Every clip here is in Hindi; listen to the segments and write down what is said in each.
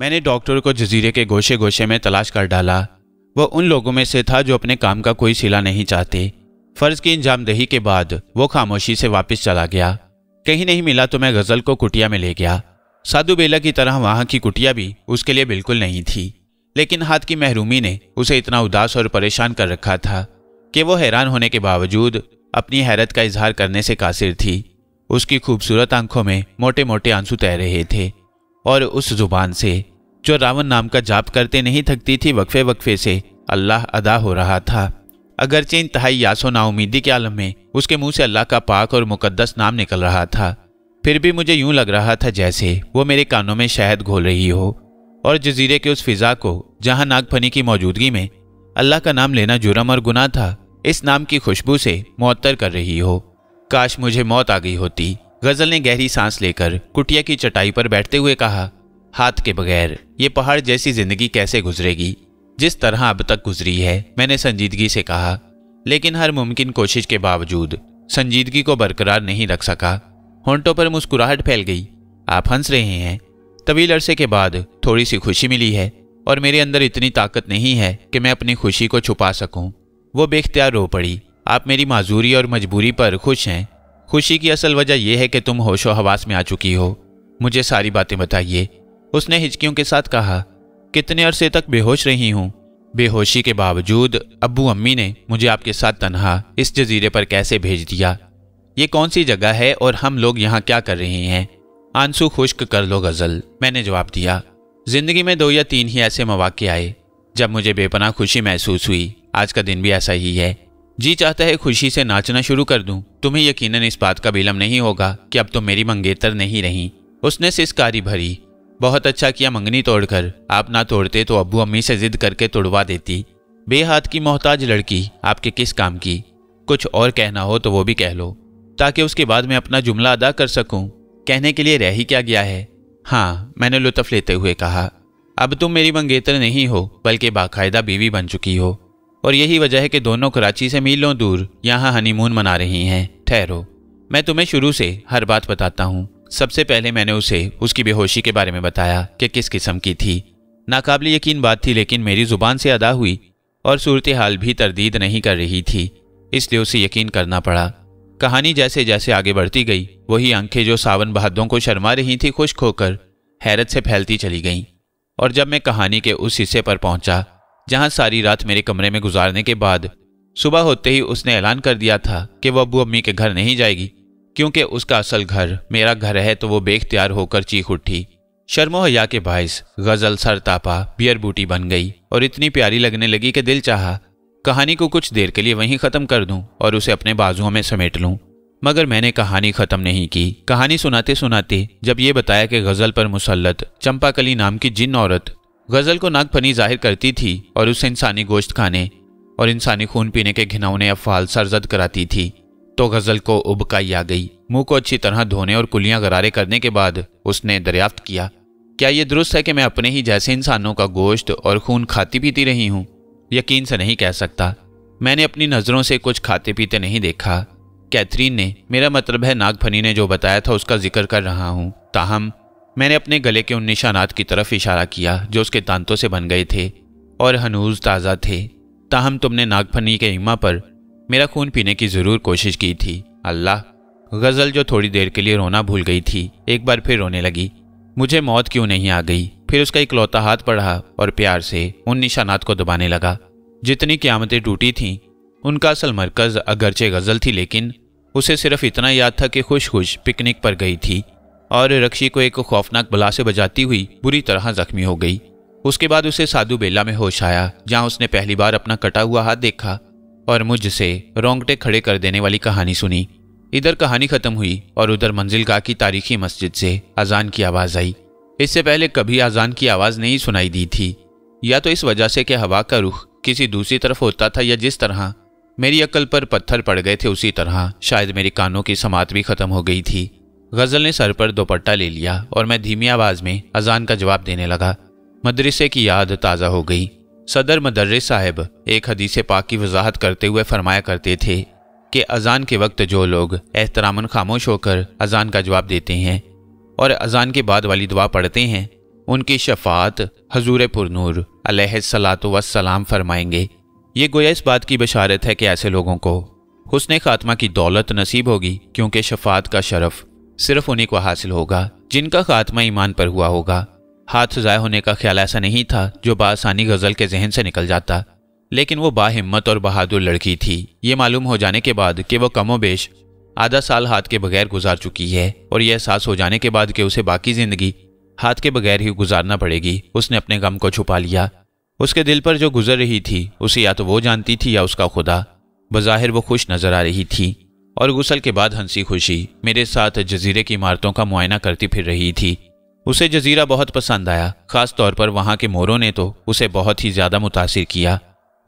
मैंने डॉक्टर को जजीरे के गोशे गोशे में तलाश कर डाला वह उन लोगों में से था जो अपने काम का कोई सिला नहीं चाहते फर्ज की इंजामदही के बाद वो खामोशी से वापस चला गया कहीं नहीं मिला तो मैं गज़ल को कुटिया में ले गया साधु बेला की तरह वहाँ की कुटिया भी उसके लिए बिल्कुल नहीं थी लेकिन हाथ की महरूमी ने उसे इतना उदास और परेशान कर रखा था कि वो हैरान होने के बावजूद अपनी हैरत का इजहार करने से कासिर थी उसकी खूबसूरत आंखों में मोटे मोटे आंसू तैर रहे थे और उस जुबान से जो रावण नाम का जाप करते नहीं थकती थी वक्फे वक्फे से अल्लाह अदा हो रहा था अगरचे इंतहाई यासो नाउमीदी के आलम में उसके मुंह से अल्लाह का पाक और मुकद्दस नाम निकल रहा था फिर भी मुझे यूं लग रहा था जैसे वो मेरे कानों में शहद घोल रही हो और जजीरे के उस फिज़ा को जहां नागफनी की मौजूदगी में अल्लाह का नाम लेना जुर्म और गुनाह था इस नाम की खुशबू से मुअत्तर कर रही हो काश मुझे मौत आ गई होती गजल ने गहरी सांस लेकर कुटिया की चटाई पर बैठते हुए कहा हाथ के बगैर ये पहाड़ जैसी जिंदगी कैसे गुजरेगी जिस तरह अब तक गुजरी है मैंने संजीदगी से कहा लेकिन हर मुमकिन कोशिश के बावजूद संजीदगी को बरकरार नहीं रख सका होंटों पर मुस्कुराहट फैल गई आप हंस रहे हैं तवील अरसे के बाद थोड़ी सी खुशी मिली है और मेरे अंदर इतनी ताकत नहीं है कि मैं अपनी खुशी को छुपा सकूं। वो बेख्तियार रो पड़ी आप मेरी माजूरी और मजबूरी पर खुश हैं खुशी की असल वजह यह है कि तुम होशो हवास में आ चुकी हो मुझे सारी बातें बताइए उसने हिचकियों के साथ कहा कितने अरसे तक बेहोश रही हूँ बेहोशी के बावजूद अबू अम्मी ने मुझे आपके साथ तनहा इस जजीरे पर कैसे भेज दिया ये कौन सी जगह है और हम लोग यहाँ क्या कर रहे हैं आंसू खुश्क कर लो गज़ल मैंने जवाब दिया जिंदगी में दो या तीन ही ऐसे मौाक़े आए जब मुझे बेपना खुशी महसूस हुई आज का दिन भी ऐसा ही है जी चाहता है खुशी से नाचना शुरू कर दूं। तुम्हें यकीनन इस बात का विलम्ब नहीं होगा कि अब तो मेरी मंगेतर नहीं रही उसने सिस्कारी भरी बहुत अच्छा किया मंगनी तोड़कर आप ना तोड़ते तो अबू अम्मी से जिद करके तोड़वा देती बेहाथ की मोहताज लड़की आपके किस काम की कुछ और कहना हो तो वो भी कह लो ताकि उसके बाद मैं अपना जुमला अदा कर सकूं कहने के लिए रह ही क्या गया है हाँ मैंने लुत्फ लेते हुए कहा अब तुम मेरी मंगेतर नहीं हो बल्कि बाकायदा बीवी बन चुकी हो और यही वजह है कि दोनों कराची से मीलों दूर यहाँ हनीमून मना रही हैं ठहरो मैं तुम्हें शुरू से हर बात बताता हूँ सबसे पहले मैंने उसे उसकी बेहोशी के बारे में बताया कि किस किस्म की थी नाकाबिल यकीन बात थी लेकिन मेरी ज़ुबान से अदा हुई और सूरत हाल भी तरदीद नहीं कर रही थी इसलिए उसे यकीन करना पड़ा कहानी जैसे जैसे आगे बढ़ती गई वही आंखें जो सावन बहादुरों को शर्मा रही थी खुश्क होकर हैरत से फैलती चली गईं और जब मैं कहानी के उस हिस्से पर पहुंचा जहां सारी रात मेरे कमरे में गुजारने के बाद सुबह होते ही उसने ऐलान कर दिया था कि वह अबू अम्मी के घर नहीं जाएगी क्योंकि उसका असल घर मेरा घर है तो वो बेख्तियार होकर चीख उठी शर्मो हया के बायस गज़ल सर तापा बियर बूटी बन गई और इतनी प्यारी लगने लगी कि दिल चाहा कहानी को कुछ देर के लिए वहीं ख़त्म कर दूं और उसे अपने बाजुओं में समेट लूं मगर मैंने कहानी ख़त्म नहीं की कहानी सुनाते सुनाते जब ये बताया कि गज़ल पर मुसलत चंपाकली नाम की जिन औरत गज़ल को नागपनी जाहिर करती थी और उसे इंसानी गोश्त खाने और इंसानी खून पीने के घिनौने अफाल सरजद कराती थी तो गज़ल को उबकाई आ गई मुंह को अच्छी तरह धोने और कुलियां गरारे करने के बाद उसने दरियाफ्त किया क्या यह दुरुस्त है कि मैं अपने ही जैसे इंसानों का गोश्त और खून खाती पीती रही हूँ यकीन से नहीं कह सकता मैंने अपनी नज़रों से कुछ खाते पीते नहीं देखा कैथरीन ने मेरा मतलब है नागफनी ने जो बताया था उसका जिक्र कर रहा हूँ ताहम मैंने अपने गले के उन निशानात की तरफ इशारा किया जो उसके दांतों से बन गए थे और हनूज ताज़ा थे ताहम तुमने नागफनी के इमा पर मेरा खून पीने की ज़रूर कोशिश की थी अल्लाह गज़ल जो थोड़ी देर के लिए रोना भूल गई थी एक बार फिर रोने लगी मुझे मौत क्यों नहीं आ गई फिर उसका इकलौता हाथ पड़ा और प्यार से उन निशानात को दबाने लगा जितनी क्यामतें टूटी थीं उनका असल मरकज़ अगरचे गज़ल थी लेकिन उसे सिर्फ इतना याद था कि खुश खुश पिकनिक पर गई थी और रक्षी को एक खौफनाक बला से बजाती हुई बुरी तरह जख्मी हो गई उसके बाद उसे साधु बेला में होश आया जहां उसने पहली बार अपना कटा हुआ हाथ देखा और मुझसे रोंगटे खड़े कर देने वाली कहानी सुनी इधर कहानी खत्म हुई और उधर मंजिल गाह की तारीखी मस्जिद से अजान की आवाज़ आई इससे पहले कभी अजान की आवाज़ नहीं सुनाई दी थी या तो इस वजह से कि हवा का रुख किसी दूसरी तरफ होता था या जिस तरह मेरी अकल पर पत्थर पड़ गए थे उसी तरह शायद मेरी कानों की समात भी खत्म हो गई थी गज़ल ने सर पर दोपट्टा ले लिया और मैं धीमी आवाज़ में अजान का जवाब देने लगा मदरसे की याद ताज़ा हो गई सदर मदर्रे साहब एक हदीस पाक की वजाहत करते हुए फरमाया करते थे कि अजान के वक्त जो लोग एहतरामन खामोश होकर अजान का जवाब देते हैं और अजान के बाद वाली दुआ पढ़ते हैं उनकी शफात हजूर पुरनूर सलात वसलाम फरमाएंगे ये गोया इस बात की बशारत है कि ऐसे लोगों को हुसन ख़ात्मा की दौलत नसीब होगी क्योंकि शफात का शरफ़ सिर्फ उन्हीं को हासिल होगा जिनका खात्मा ईमान पर हुआ होगा हाथ ज़ाय होने का ख्याल ऐसा नहीं था जो बासानी गज़ल के जहन से निकल जाता लेकिन वो बाहिम्मत और बहादुर लड़की थी ये मालूम हो जाने के बाद कि वो कमो बेश आधा साल हाथ के बगैर गुजार चुकी है और यह एहसास हो जाने के बाद कि उसे बाकी ज़िंदगी हाथ के बगैर ही गुजारना पड़ेगी उसने अपने गम को छुपा लिया उसके दिल पर जो गुजर रही थी उसे या तो वो जानती थी या उसका खुदा बज़ाहिर वो खुश नजर आ रही थी और गुसल के बाद हंसी खुशी मेरे साथ जजीरे की इमारतों का मुआयना करती फिर रही थी उसे जजीरा बहुत पसंद आया ख़ास तौर पर वहाँ के मोरों ने तो उसे बहुत ही ज़्यादा मुतासर किया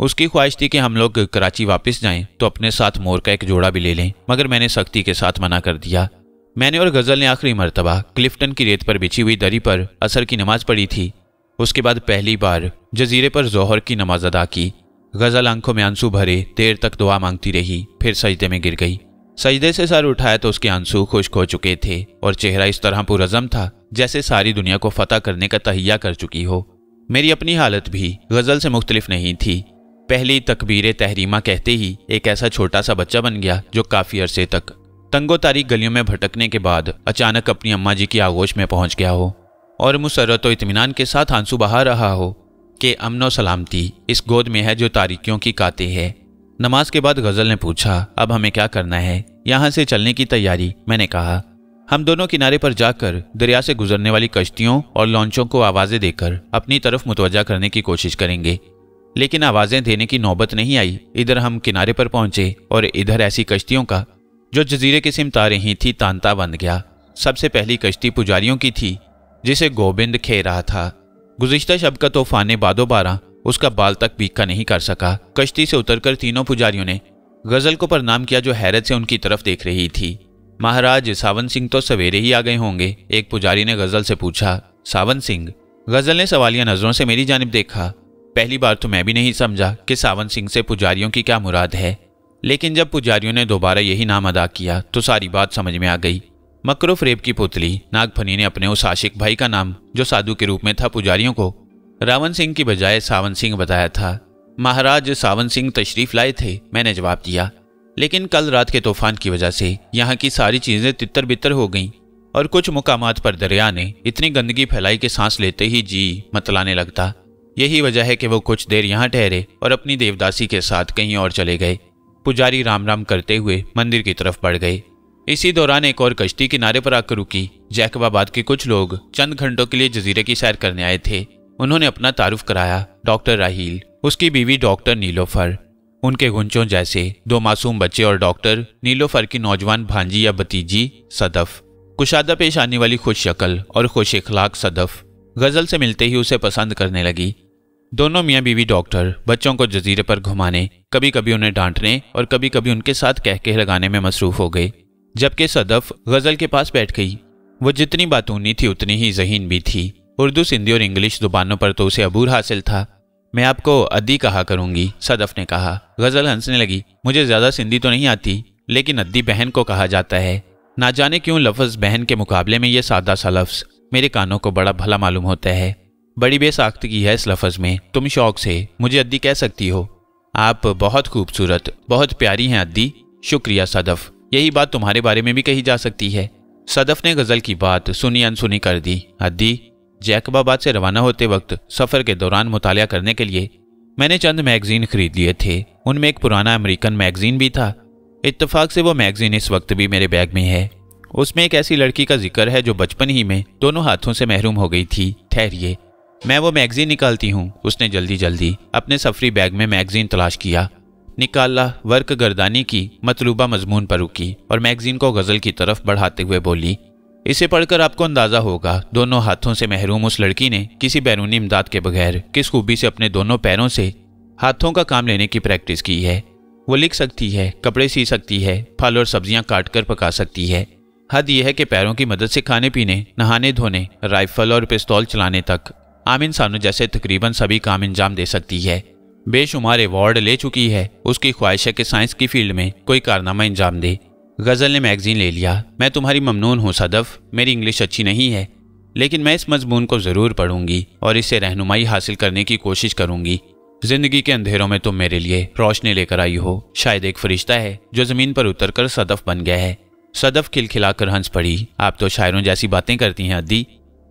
उसकी ख्वाहिश थी कि हम लोग कराची वापस जाएं तो अपने साथ मोर का एक जोड़ा भी ले लें मगर मैंने सख्ती के साथ मना कर दिया मैंने और गज़ल ने आखिरी मरतबा क्लिफ्टन की रेत पर बिछी हुई दरी पर असर की नमाज़ पढ़ी थी उसके बाद पहली बार जजीरे पर जौहर की नमाज अदा की गज़ल आंखों में आंसू भरे देर तक दुआ मांगती रही फिर सजदे में गिर गई सजदे से सर उठाया तो उसके आंसू खुश्क हो चुके थे और चेहरा इस तरह पुरजम था जैसे सारी दुनिया को फतेह करने का तहिया कर चुकी हो मेरी अपनी हालत भी गज़ल से मुख्तलिफ नहीं थी पहली तकबीर तहरीमा कहते ही एक ऐसा छोटा सा बच्चा बन गया जो काफ़ी अरसे तक तंगो तारीख गलियों में भटकने के बाद अचानक अपनी अम्मा जी की आगोश में पहुंच गया हो और मुसरत इतमान के साथ आंसू बहा रहा हो कि अमन सलामती इस गोद में है जो तारीखियों की काते हैं नमाज के बाद गजल ने पूछा अब हमें क्या करना है यहाँ से चलने की तैयारी मैंने कहा हम दोनों किनारे पर जाकर दरिया से गुजरने वाली कश्तियों और लॉन्चों को आवाज़ें देकर अपनी तरफ मुतवजा करने की कोशिश करेंगे लेकिन आवाज़ें देने की नौबत नहीं आई इधर हम किनारे पर पहुंचे और इधर ऐसी कश्तियों का जो जजीरे की सिमता रही थी तांता बन गया सबसे पहली कश्ती पुजारियों की थी जिसे गोविंद खे रहा था गुजशत शब का तूफान बादो बारा उसका बाल तक पीका नहीं कर सका कश्ती से उतरकर तीनों पुजारियों ने गजल को प्रणाम किया जो हैरत से उनकी तरफ देख रही थी महाराज सावन सिंह तो सवेरे ही आ गए होंगे एक पुजारी ने गजल से पूछा सावन सिंह गजल ने सवालिया नजरों से मेरी जानब देखा पहली बार तो मैं भी नहीं समझा कि सावन सिंह से पुजारियों की क्या मुराद है लेकिन जब पुजारियों ने दोबारा यही नाम अदा किया तो सारी बात समझ में आ गई मकरो फ्रेब की पुतली नागफनी ने अपने उस आशिक भाई का नाम जो साधु के रूप में था पुजारियों को रावण सिंह की बजाय सावन सिंह बताया था महाराज सावन सिंह तशरीफ लाए थे मैंने जवाब दिया लेकिन कल रात के तूफान की वजह से यहाँ की सारी चीज़ें तितर बितर हो गईं और कुछ मुकाम पर दरिया ने इतनी गंदगी फैलाई कि सांस लेते ही जी मतलाने लगता यही वजह है कि वो कुछ देर यहाँ ठहरे और अपनी देवदासी के साथ कहीं और चले गए पुजारी राम राम करते हुए मंदिर की तरफ बढ़ गए इसी दौरान एक और कश्ती किनारे पर आकर रुकी जैकबाबाद के कुछ लोग चंद घंटों के लिए जजीरे की सैर करने आए थे उन्होंने अपना तारुफ कराया डॉक्टर राहील उसकी बीवी डॉक्टर नीलोफर उनके घुंचों जैसे दो मासूम बच्चे और डॉक्टर नीलोफर की नौजवान भांजी या भतीजी सदफ कुशादा पेश आने वाली खुश शक्ल और खुश इखलाक सदफ गज़ल से मिलते ही उसे पसंद करने लगी दोनों मियाँ बीवी डॉक्टर बच्चों को जजीरे पर घुमाने कभी कभी उन्हें डांटने और कभी कभी उनके साथ कहके लगाने में मसरूफ हो गए जबकि सदफ गज़ल के पास बैठ गई वो जितनी बातूनी थी उतनी ही जहीन भी थी उर्दू सिंधी और इंग्लिश जुबानों पर तो उसे अबूर हासिल था मैं आपको अद्दी कहा करूंगी सदफ ने कहा गज़ल हंसने लगी मुझे ज़्यादा सिंधी तो नहीं आती लेकिन अद्दी बहन को कहा जाता है ना जाने क्यों लफ्ज़ बहन के मुकाबले में यह सादा सा लफ्ज़ मेरे कानों को बड़ा भला मालूम होता है बड़ी बेसाख्तगी है इस लफ्ज़ में तुम शौक से मुझे अद्दी कह सकती हो आप बहुत खूबसूरत बहुत प्यारी हैं अद्दी शुक्रिया सदफ यही बात तुम्हारे बारे में भी कही जा सकती है सदफ ने गज़ल की बात सुनी अनसुनी कर दी अद्दी जैकबाबाद से रवाना होते वक्त सफ़र के दौरान मुताया करने के लिए मैंने चंद मैगज़ीन ख़रीद लिए थे उनमें एक पुराना अमेरिकन मैगज़ीन भी था इत्तेफाक से वो मैगज़ीन इस वक्त भी मेरे बैग में है उसमें एक ऐसी लड़की का जिक्र है जो बचपन ही में दोनों हाथों से महरूम हो गई थी ठहरिए मैं वो मैगज़ीन निकालती हूँ उसने जल्दी जल्दी अपने सफरी बैग में मैगज़ीन तलाश किया निकाला वर्क गर्दानी की मतलूबा मजमून पर रुकी और मैगज़ीन को गज़ल की तरफ बढ़ाते हुए बोली इसे पढ़कर आपको अंदाजा होगा दोनों हाथों से महरूम उस लड़की ने किसी बैरूनी इमदाद के बगैर किस खूबी से अपने दोनों पैरों से हाथों का काम लेने की प्रैक्टिस की है वो लिख सकती है कपड़े सी सकती है फल और सब्जियां काट कर पका सकती है हद यह है कि पैरों की मदद से खाने पीने नहाने धोने राइफल और पिस्तौल चलाने तक आम इंसानों जैसे तकरीबन सभी काम अंजाम दे सकती है बेशुमार अवार्ड ले चुकी है उसकी ख्वाहिश है कि साइंस की फील्ड में कोई कारनामा अंजाम दे गज़ल ने मैगज़ीन ले लिया मैं तुम्हारी ममनून हूँ सदफ मेरी इंग्लिश अच्छी नहीं है लेकिन मैं इस मजमून को ज़रूर पढ़ूंगी और इससे रहनुमाई हासिल करने की कोशिश करूंगी जिंदगी के अंधेरों में तुम मेरे लिए रोशनी लेकर आई हो शायद एक फरिश्ता है जो ज़मीन पर उतर कर सदफ बन गया है सदफ खिलखिलाकर हंस पड़ी आप तो शायरों जैसी बातें करती हैं अद्दी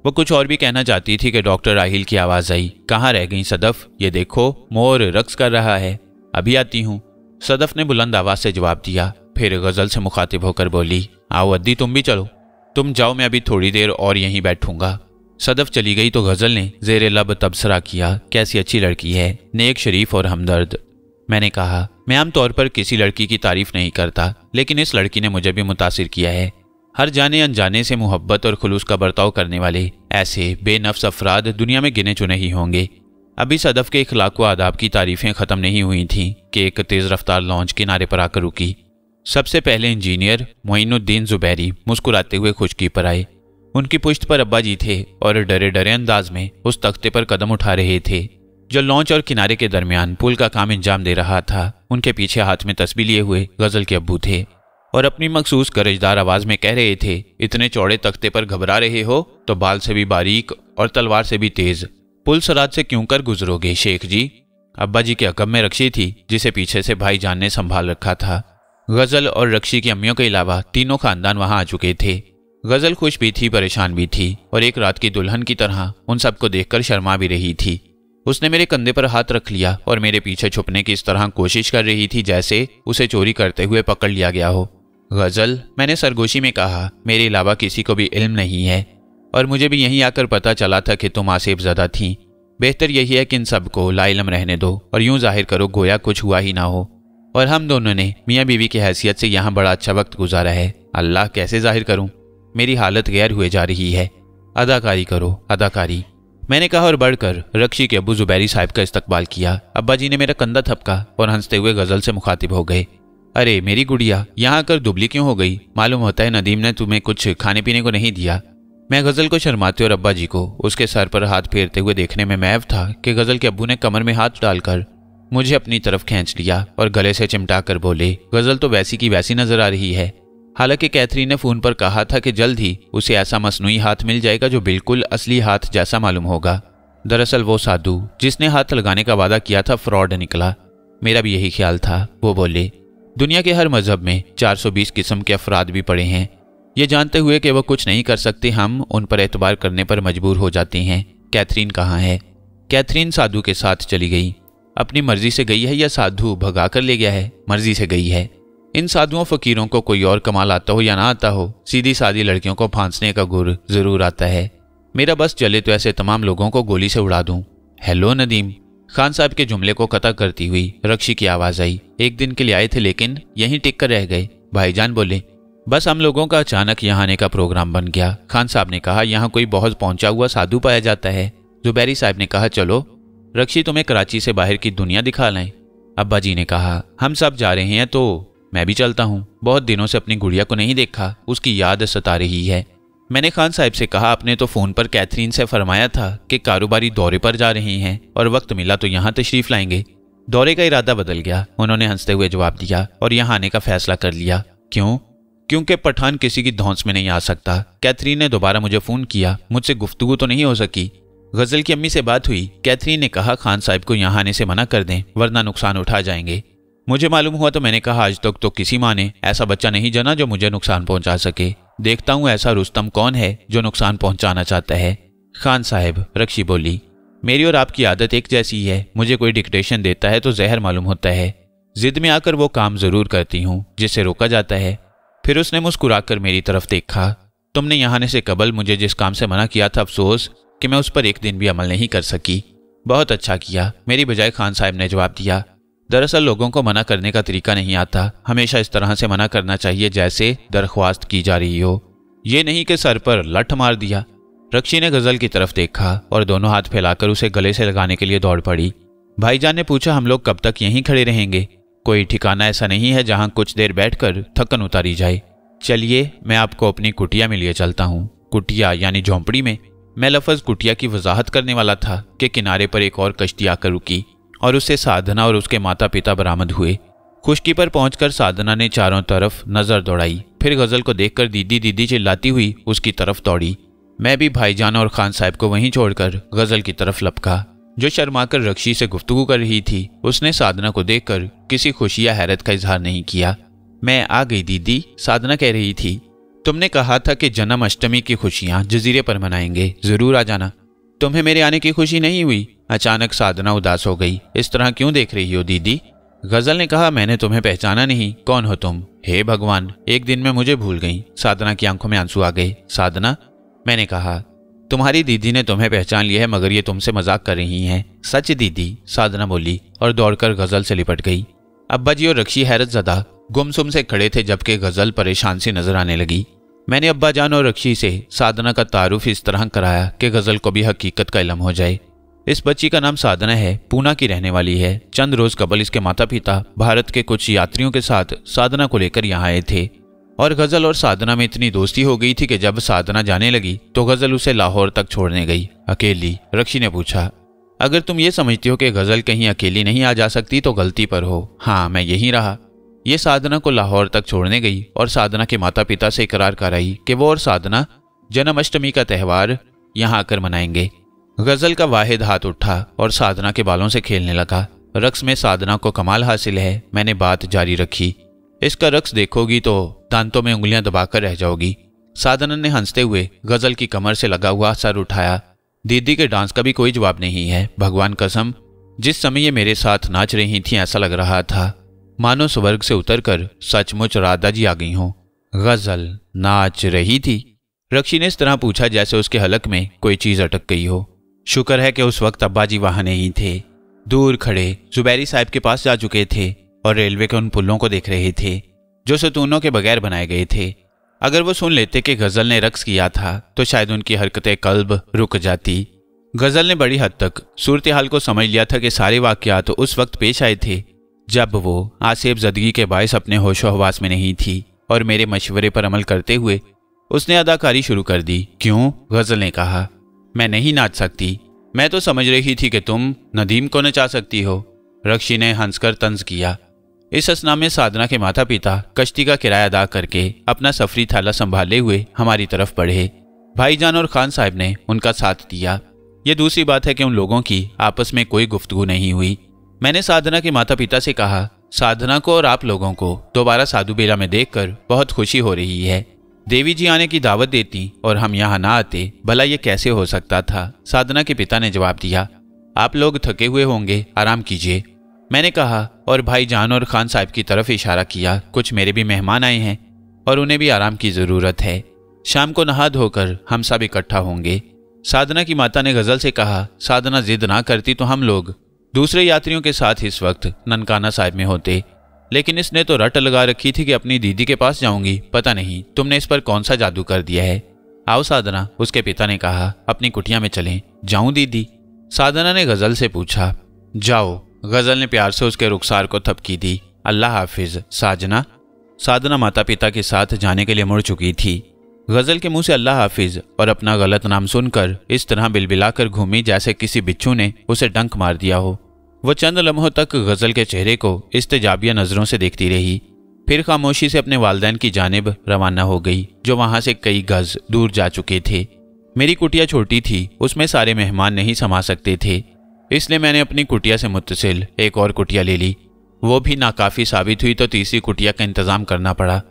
वो कुछ और भी कहना चाहती थी कि डॉक्टर राहिल की आवाज़ आई कहाँ रह गई सदफ ये देखो मोर रक्स कर रहा है अभी आती हूँ सदफ ने बुलंद आवाज़ से जवाब दिया फिर गज़ल से मुखातिब होकर बोली आओ अद्दी तुम भी चलो तुम जाओ मैं अभी थोड़ी देर और यहीं बैठूंगा सदफ चली गई तो गज़ल ने जेर लब तबसरा किया कैसी अच्छी लड़की है नेक शरीफ और हमदर्द मैंने कहा मैं आमतौर पर किसी लड़की की तारीफ नहीं करता लेकिन इस लड़की ने मुझे भी मुतासर किया है हर जाने अनजाने से मोहब्बत और खुलूस का बर्ताव करने वाले ऐसे बेनफ्स अफराद दुनिया में गिने चुने ही होंगे अभी सदफ के इखलाक व आदाब की तारीफें ख़त्म नहीं हुई थीं कि एक तेज़ रफ्तार लॉन्च किनारे पर आकर रुकी सबसे पहले इंजीनियर मोइनुद्दीन जुबैरी मुस्कुराते हुए खुशकी पर आए उनकी पुश्त पर अब्बा जी थे और डरे डरे अंदाज में उस तख्ते पर कदम उठा रहे थे जो लॉन्च और किनारे के दरमियान पुल का काम अंजाम दे रहा था उनके पीछे हाथ में तस्बी लिए हुए गजल के अब्बू थे और अपनी मखसूस गरजदार आवाज में कह रहे थे इतने चौड़े तख्ते पर घबरा रहे हो तो बाल से भी बारीक और तलवार से भी तेज पुल सराज से क्यों कर गुजरोगे शेख जी अब्बा जी के अकब में रक्षी थी जिसे पीछे से भाई जान ने संभाल रखा था गज़ल और रक्षी की अम्मियों के अलावा तीनों खानदान वहां आ चुके थे गज़ल खुश भी थी परेशान भी थी और एक रात की दुल्हन की तरह उन सबको देखकर शर्मा भी रही थी उसने मेरे कंधे पर हाथ रख लिया और मेरे पीछे छुपने की इस तरह कोशिश कर रही थी जैसे उसे चोरी करते हुए पकड़ लिया गया हो गज़ल मैंने सरगोशी में कहा मेरे अलावा किसी को भी इल्म नहीं है और मुझे भी यहीं आकर पता चला था कि तुम आसेब ज़दा थीं बेहतर यही है कि इन सबको लाइलम रहने दो और यूं जाहिर करो गोया कुछ हुआ ही ना हो और हम दोनों ने मियाँ बीवी की हैसियत से यहाँ बड़ा अच्छा वक्त गुजारा है अल्लाह कैसे जाहिर करूँ मेरी हालत गैर हुए जा रही है अदाकारी करो अदाकारी मैंने कहा और बढ़कर रक्षी के अबू जुबैरी साहब का इस्तकबाल किया अब्बा जी ने मेरा कंधा थपका और हंसते हुए गज़ल से मुखातिब हो गए अरे मेरी गुड़िया यहाँ आकर दुबली क्यों हो गई मालूम होता है नदीम ने तुम्हें कुछ खाने पीने को नहीं दिया मैं गज़ल को शर्माते और अब्बा जी को उसके सर पर हाथ फेरते हुए देखने में मैव था कि गज़ल के अबू ने कमर में हाथ डालकर मुझे अपनी तरफ खींच लिया और गले से चिमटा कर बोले गजल तो वैसी की वैसी नजर आ रही है हालांकि कैथरीन ने फोन पर कहा था कि जल्द ही उसे ऐसा मसनू हाथ मिल जाएगा जो बिल्कुल असली हाथ जैसा मालूम होगा दरअसल वो साधु जिसने हाथ लगाने का वादा किया था फ्रॉड निकला मेरा भी यही ख्याल था वो बोले दुनिया के हर मजहब में 420 किस्म के अफराद भी पड़े हैं ये जानते हुए कि वह कुछ नहीं कर सकते हम उन पर एतबार करने पर मजबूर हो जाते हैं कैथरीन कहाँ है कैथरीन साधु के साथ चली गई अपनी मर्जी से गई है या साधु भगा कर ले गया है मर्जी से गई है इन साधुओं फकीरों को कोई और कमाल आता हो या ना आता हो सीधी सादी लड़कियों को फांसने का गुर जरूर आता है मेरा बस चले तो ऐसे तमाम लोगों को गोली से उड़ा दूं हेलो नदीम खान साहब के जुमले को कतः करती हुई रक्षी की आवाज आई एक दिन के लिए आए थे लेकिन यहीं टिक कर रह गए भाईजान बोले बस हम लोगों का अचानक यहाँ आने का प्रोग्राम बन गया खान साहब ने कहा यहाँ कोई बहुत पहुंचा हुआ साधु पाया जाता है जुबैरी साहब ने कहा चलो रक्षी तुम्हें कराची से बाहर की दुनिया दिखा लें अब्बा जी ने कहा हम सब जा रहे हैं तो मैं भी चलता हूँ बहुत दिनों से अपनी गुड़िया को नहीं देखा उसकी याद सता रही है मैंने खान साहब से कहा आपने तो फ़ोन पर कैथरीन से फरमाया था कि कारोबारी दौरे पर जा रहे हैं और वक्त मिला तो यहाँ तशरीफ़ लाएंगे दौरे का इरादा बदल गया उन्होंने हंसते हुए जवाब दिया और यहाँ आने का फैसला कर लिया क्यों क्योंकि पठान किसी की धौंस में नहीं आ सकता कैथरीन ने दोबारा मुझे फ़ोन किया मुझसे गुफ्तु तो नहीं हो सकी गजल की अम्मी से बात हुई कैथरीन ने कहा खान साहब को यहाँ आने से मना कर दें वरना नुकसान उठा जाएंगे मुझे मालूम हुआ तो मैंने कहा आज तक तो, किसी माँ ने ऐसा बच्चा नहीं जना जो मुझे नुकसान पहुँचा सके देखता हूँ ऐसा रुस्तम कौन है जो नुकसान पहुँचाना चाहता है खान साहब रक्षी बोली मेरी और आपकी आदत एक जैसी है मुझे कोई डिक्टेशन देता है तो जहर मालूम होता है जिद में आकर वो काम जरूर करती हूँ जिसे रोका जाता है फिर उसने मुस्कुराकर मेरी तरफ देखा तुमने यहाँ आने से कबल मुझे जिस काम से मना किया था अफसोस कि मैं उस पर एक दिन भी अमल नहीं कर सकी बहुत अच्छा किया मेरी बजाय खान साहब ने जवाब दिया दरअसल लोगों को मना करने का तरीका नहीं आता हमेशा इस तरह से मना करना चाहिए जैसे दरख्वास्त की जा रही हो ये नहीं कि सर पर लठ मार दिया रक्षी ने गजल की तरफ देखा और दोनों हाथ फैलाकर उसे गले से लगाने के लिए दौड़ पड़ी भाईजान ने पूछा हम लोग कब तक यहीं खड़े रहेंगे कोई ठिकाना ऐसा नहीं है जहां कुछ देर बैठकर थकन उतारी जाए चलिए मैं आपको अपनी कुटिया में लिए चलता हूँ कुटिया यानी झोंपड़ी में मैं लफज कुटिया की वजाहत करने वाला था कि किनारे पर एक और कश्ती आकर रुकी और उससे साधना और उसके माता पिता बरामद हुए खुशकी पर पहुंचकर साधना ने चारों तरफ नजर दौड़ाई फिर गजल को देखकर दीदी दीदी चिल्लाती हुई उसकी तरफ दौड़ी मैं भी भाईजान और खान साहब को वहीं छोड़कर गजल की तरफ लपका जो शर्माकर रक्षी से गुफ्तगु कर रही थी उसने साधना को देखकर किसी खुशी या हैरत का इजहार नहीं किया मैं आ गई दीदी साधना कह रही थी तुमने कहा था कि जन्म अष्टमी की खुशियाँ जजीरे पर मनाएंगे ज़रूर आ जाना तुम्हें मेरे आने की खुशी नहीं हुई अचानक साधना उदास हो गई इस तरह क्यों देख रही हो दीदी गजल ने कहा मैंने तुम्हें पहचाना नहीं कौन हो तुम हे भगवान एक दिन में मुझे भूल गई साधना की आंखों में आंसू आ गए साधना मैंने कहा तुम्हारी दीदी ने तुम्हें पहचान लिया है मगर ये तुमसे मजाक कर रही हैं सच दीदी साधना बोली और दौड़कर गजल से लिपट गई अब्बा जी और रक्षी हैरत जदा गुमसुम से खड़े थे जबकि गजल परेशान सी नजर आने लगी मैंने अब्बा जान और रक्षी से साधना का तारुफ इस तरह कराया कि गज़ल को भी हकीकत का इलम हो जाए इस बच्ची का नाम साधना है पूना की रहने वाली है चंद रोज़ कबल इसके माता पिता भारत के कुछ यात्रियों के साथ साधना को लेकर यहाँ आए थे और गज़ल और साधना में इतनी दोस्ती हो गई थी कि जब साधना जाने लगी तो गज़ल उसे लाहौर तक छोड़ने गई अकेली रक्षी ने पूछा अगर तुम ये समझती हो कि गज़ल कहीं अकेली नहीं आ जा सकती तो गलती पर हो हाँ मैं यहीं रहा ये साधना को लाहौर तक छोड़ने गई और साधना के माता पिता से इकरार कराई कि वो और साधना जन्माष्टमी का त्यौहार यहाँ आकर मनाएंगे गजल का वाहिद हाथ उठा और साधना के बालों से खेलने लगा रक्स में साधना को कमाल हासिल है मैंने बात जारी रखी इसका रक्स देखोगी तो दांतों में उंगलियां दबाकर रह जाओगी साधना ने हंसते हुए गजल की कमर से लगा हुआ सर उठाया दीदी के डांस का भी कोई जवाब नहीं है भगवान कसम जिस समय ये मेरे साथ नाच रही थी ऐसा लग रहा था मानो स्वर्ग से उतरकर सचमुच राधा जी आ गई हों गजल नाच रही थी रक्षी ने इस तरह पूछा जैसे उसके हलक में कोई चीज अटक गई हो शुक्र है कि उस वक्त अब्बा जी वहां नहीं थे दूर खड़े जुबैरी साहब के पास जा चुके थे और रेलवे के उन पुलों को देख रहे थे जो सतूनों के बगैर बनाए गए थे अगर वो सुन लेते कि गजल ने रक्स किया था तो शायद उनकी हरकतें कल्ब रुक जाती गजल ने बड़ी हद तक सूरत हाल को समझ लिया था कि सारे वाक्यात तो उस वक्त पेश आए थे जब वो आसेब जदगी के बायस अपने होशोहवास हवास में नहीं थी और मेरे मशवरे पर अमल करते हुए उसने अदाकारी शुरू कर दी क्यों गज़ल ने कहा मैं नहीं नाच सकती मैं तो समझ रही थी कि तुम नदीम को नचा सकती हो रक्षी ने हंसकर तंज किया इस असना में साधना के माता पिता कश्ती का किराया अदा करके अपना सफरी थाला संभाले हुए हमारी तरफ बढ़े भाईजान और खान साहब ने उनका साथ दिया ये दूसरी बात है कि उन लोगों की आपस में कोई गुफ्तगु नहीं हुई मैंने साधना के माता पिता से कहा साधना को और आप लोगों को दोबारा साधु बेला में देखकर बहुत खुशी हो रही है देवी जी आने की दावत देती और हम यहाँ ना आते भला ये कैसे हो सकता था साधना के पिता ने जवाब दिया आप लोग थके हुए होंगे आराम कीजिए मैंने कहा और भाई जान और खान साहब की तरफ इशारा किया कुछ मेरे भी मेहमान आए हैं और उन्हें भी आराम की ज़रूरत है शाम को नहा धोकर हम सब इकट्ठा होंगे साधना की माता ने गज़ल से कहा साधना जिद ना करती तो हम लोग दूसरे यात्रियों के साथ इस वक्त ननकाना साहिब में होते लेकिन इसने तो रट लगा रखी थी कि अपनी दीदी के पास जाऊंगी पता नहीं तुमने इस पर कौन सा जादू कर दिया है आओ साधना उसके पिता ने कहा अपनी कुटिया में चलें जाऊं दीदी साधना ने गजल से पूछा जाओ गजल ने प्यार से उसके रुखसार को थपकी दी अल्लाह हाफिज साजना साधना माता पिता के साथ जाने के लिए मुड़ चुकी थी गजल के मुंह से अल्लाह हाफिज और अपना गलत नाम सुनकर इस तरह बिलबिलाकर घूमी जैसे किसी बिच्छू ने उसे डंक मार दिया हो वह चंद लम्हों तक गज़ल के चेहरे को इस तजाबिया नज़रों से देखती रही फिर खामोशी से अपने वालदेन की जानब रवाना हो गई जो वहाँ से कई गज़ दूर जा चुके थे मेरी कुटिया छोटी थी उसमें सारे मेहमान नहीं समा सकते थे इसलिए मैंने अपनी कुटिया से मुतसिल एक और कुटिया ले ली वो भी नाकाफ़ी साबित हुई तो तीसरी कुटिया का इंतज़ाम करना पड़ा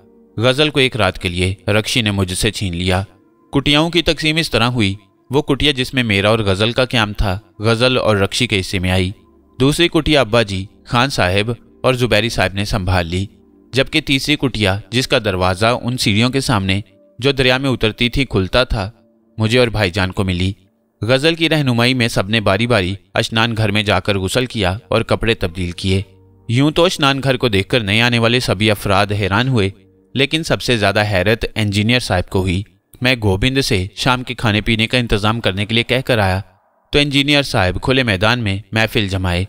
गज़ल को एक रात के लिए रक्षी ने मुझसे छीन लिया कुटियाओं की तकसीम इस तरह हुई वो कुटिया जिसमें मेरा और गज़ल का क्याम था गज़ल और रक्षी के हिस्से में आई दूसरी कुटिया अब्बा जी खान साहेब और जुबैरी साहब ने संभाल ली जबकि तीसरी कुटिया जिसका दरवाज़ा उन सीढ़ियों के सामने जो दरिया में उतरती थी खुलता था मुझे और भाईजान को मिली गज़ल की रहनुमाई में सबने बारी बारी स्नान घर में जाकर गुसल किया और कपड़े तब्दील किए यूं तो स्नान घर को देखकर नए आने वाले सभी अफराद हैरान हुए लेकिन सबसे ज़्यादा हैरत इंजीनियर साहब को हुई मैं गोविंद से शाम के खाने पीने का इंतज़ाम करने के लिए कहकर आया तो इंजीनियर साहब खुले मैदान में महफिल जमाए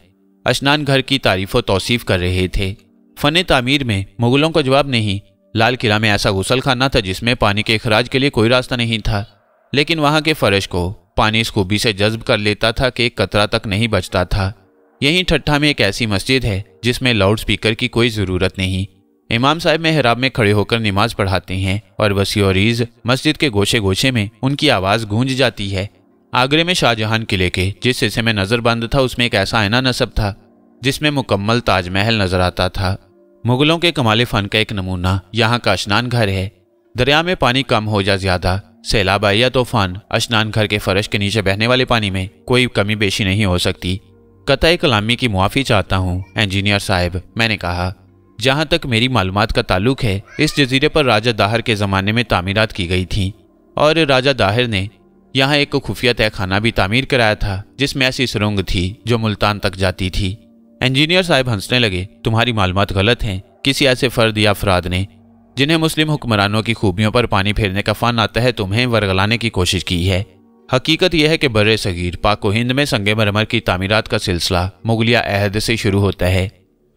स्नान घर की तारीफ व तोसीफ़ कर रहे थे फ़न तामीर में मुग़लों का जवाब नहीं लाल किला में ऐसा गुसल खाना था जिसमें पानी के अखराज के लिए कोई रास्ता नहीं था लेकिन वहाँ के फ़र्श को पानी इस खूबी से जज्ब कर लेता था कि एक कतरा तक नहीं बचता था यहीं ठट्ठा में एक ऐसी मस्जिद है जिसमें लाउड स्पीकर की कोई ज़रूरत नहीं इमाम साहब मेहराब में खड़े होकर नमाज पढ़ाते हैं और वसी और मस्जिद के गोशे गोशे में उनकी आवाज़ गूंज जाती है आगरे में शाहजहां किले के जिस हिस्से में नज़रबंद था उसमें एक ऐसा आयना नसब था जिसमें मुकम्मल ताजमहल नजर आता था मुगलों के कमाले फन का एक नमूना यहाँ का स्नान घर है दरिया में पानी कम हो जा ज्यादा सैलाब आया तूफान स्नान घर के फर्श के नीचे बहने वाले पानी में कोई कमी बेशी नहीं हो सकती क़त कलामी की मुआफ़ी चाहता हूँ इंजीनियर साहब मैंने कहा जहाँ तक मेरी मालूम का ताल्लुक है इस जजीरे पर राजा दाहर के ज़माने में तामीरत की गई थी और राजा दाहिर ने यहाँ एक खुफिया तय खाना भी तामीर कराया था जिसमें ऐसी सुरंग थी जो मुल्तान तक जाती थी इंजीनियर साहब हंसने लगे तुम्हारी मालूम गलत हैं किसी ऐसे फर्द या अफराद ने जिन्हें मुस्लिम हुक्मरानों की खूबियों पर पानी फेरने का फ़न आता है तुम्हें वरगलाने की कोशिश की है हकीकत यह है कि बर सगीर पाको हिंद में संगे मरमर की तामीरत का सिलसिला मुगलिया अहद से शुरू होता है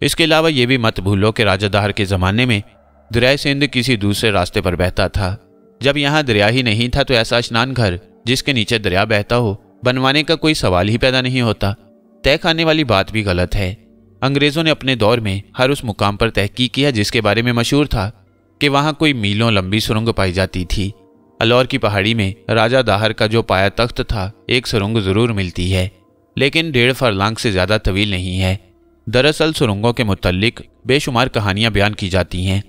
इसके अलावा ये भी मत भूलो कि राजा दहार के ज़माने में दरिया सिंध किसी दूसरे रास्ते पर बहता था जब यहाँ दरिया ही नहीं था तो ऐसा स्नान घर जिसके नीचे दरिया बहता हो बनवाने का कोई सवाल ही पैदा नहीं होता तय खाने वाली बात भी गलत है अंग्रेजों ने अपने दौर में हर उस मुकाम पर तहकीक किया जिसके बारे में मशहूर था कि वहाँ कोई मीलों लंबी सुरंग पाई जाती थी अलौर की पहाड़ी में राजा दाहर का जो पाया तख्त था एक सुरंग जरूर मिलती है लेकिन डेढ़ फरलांग से ज़्यादा तवील नहीं है दरअसल सुरंगों के मुतलक बेशुमार कहानियाँ बयान की जाती हैं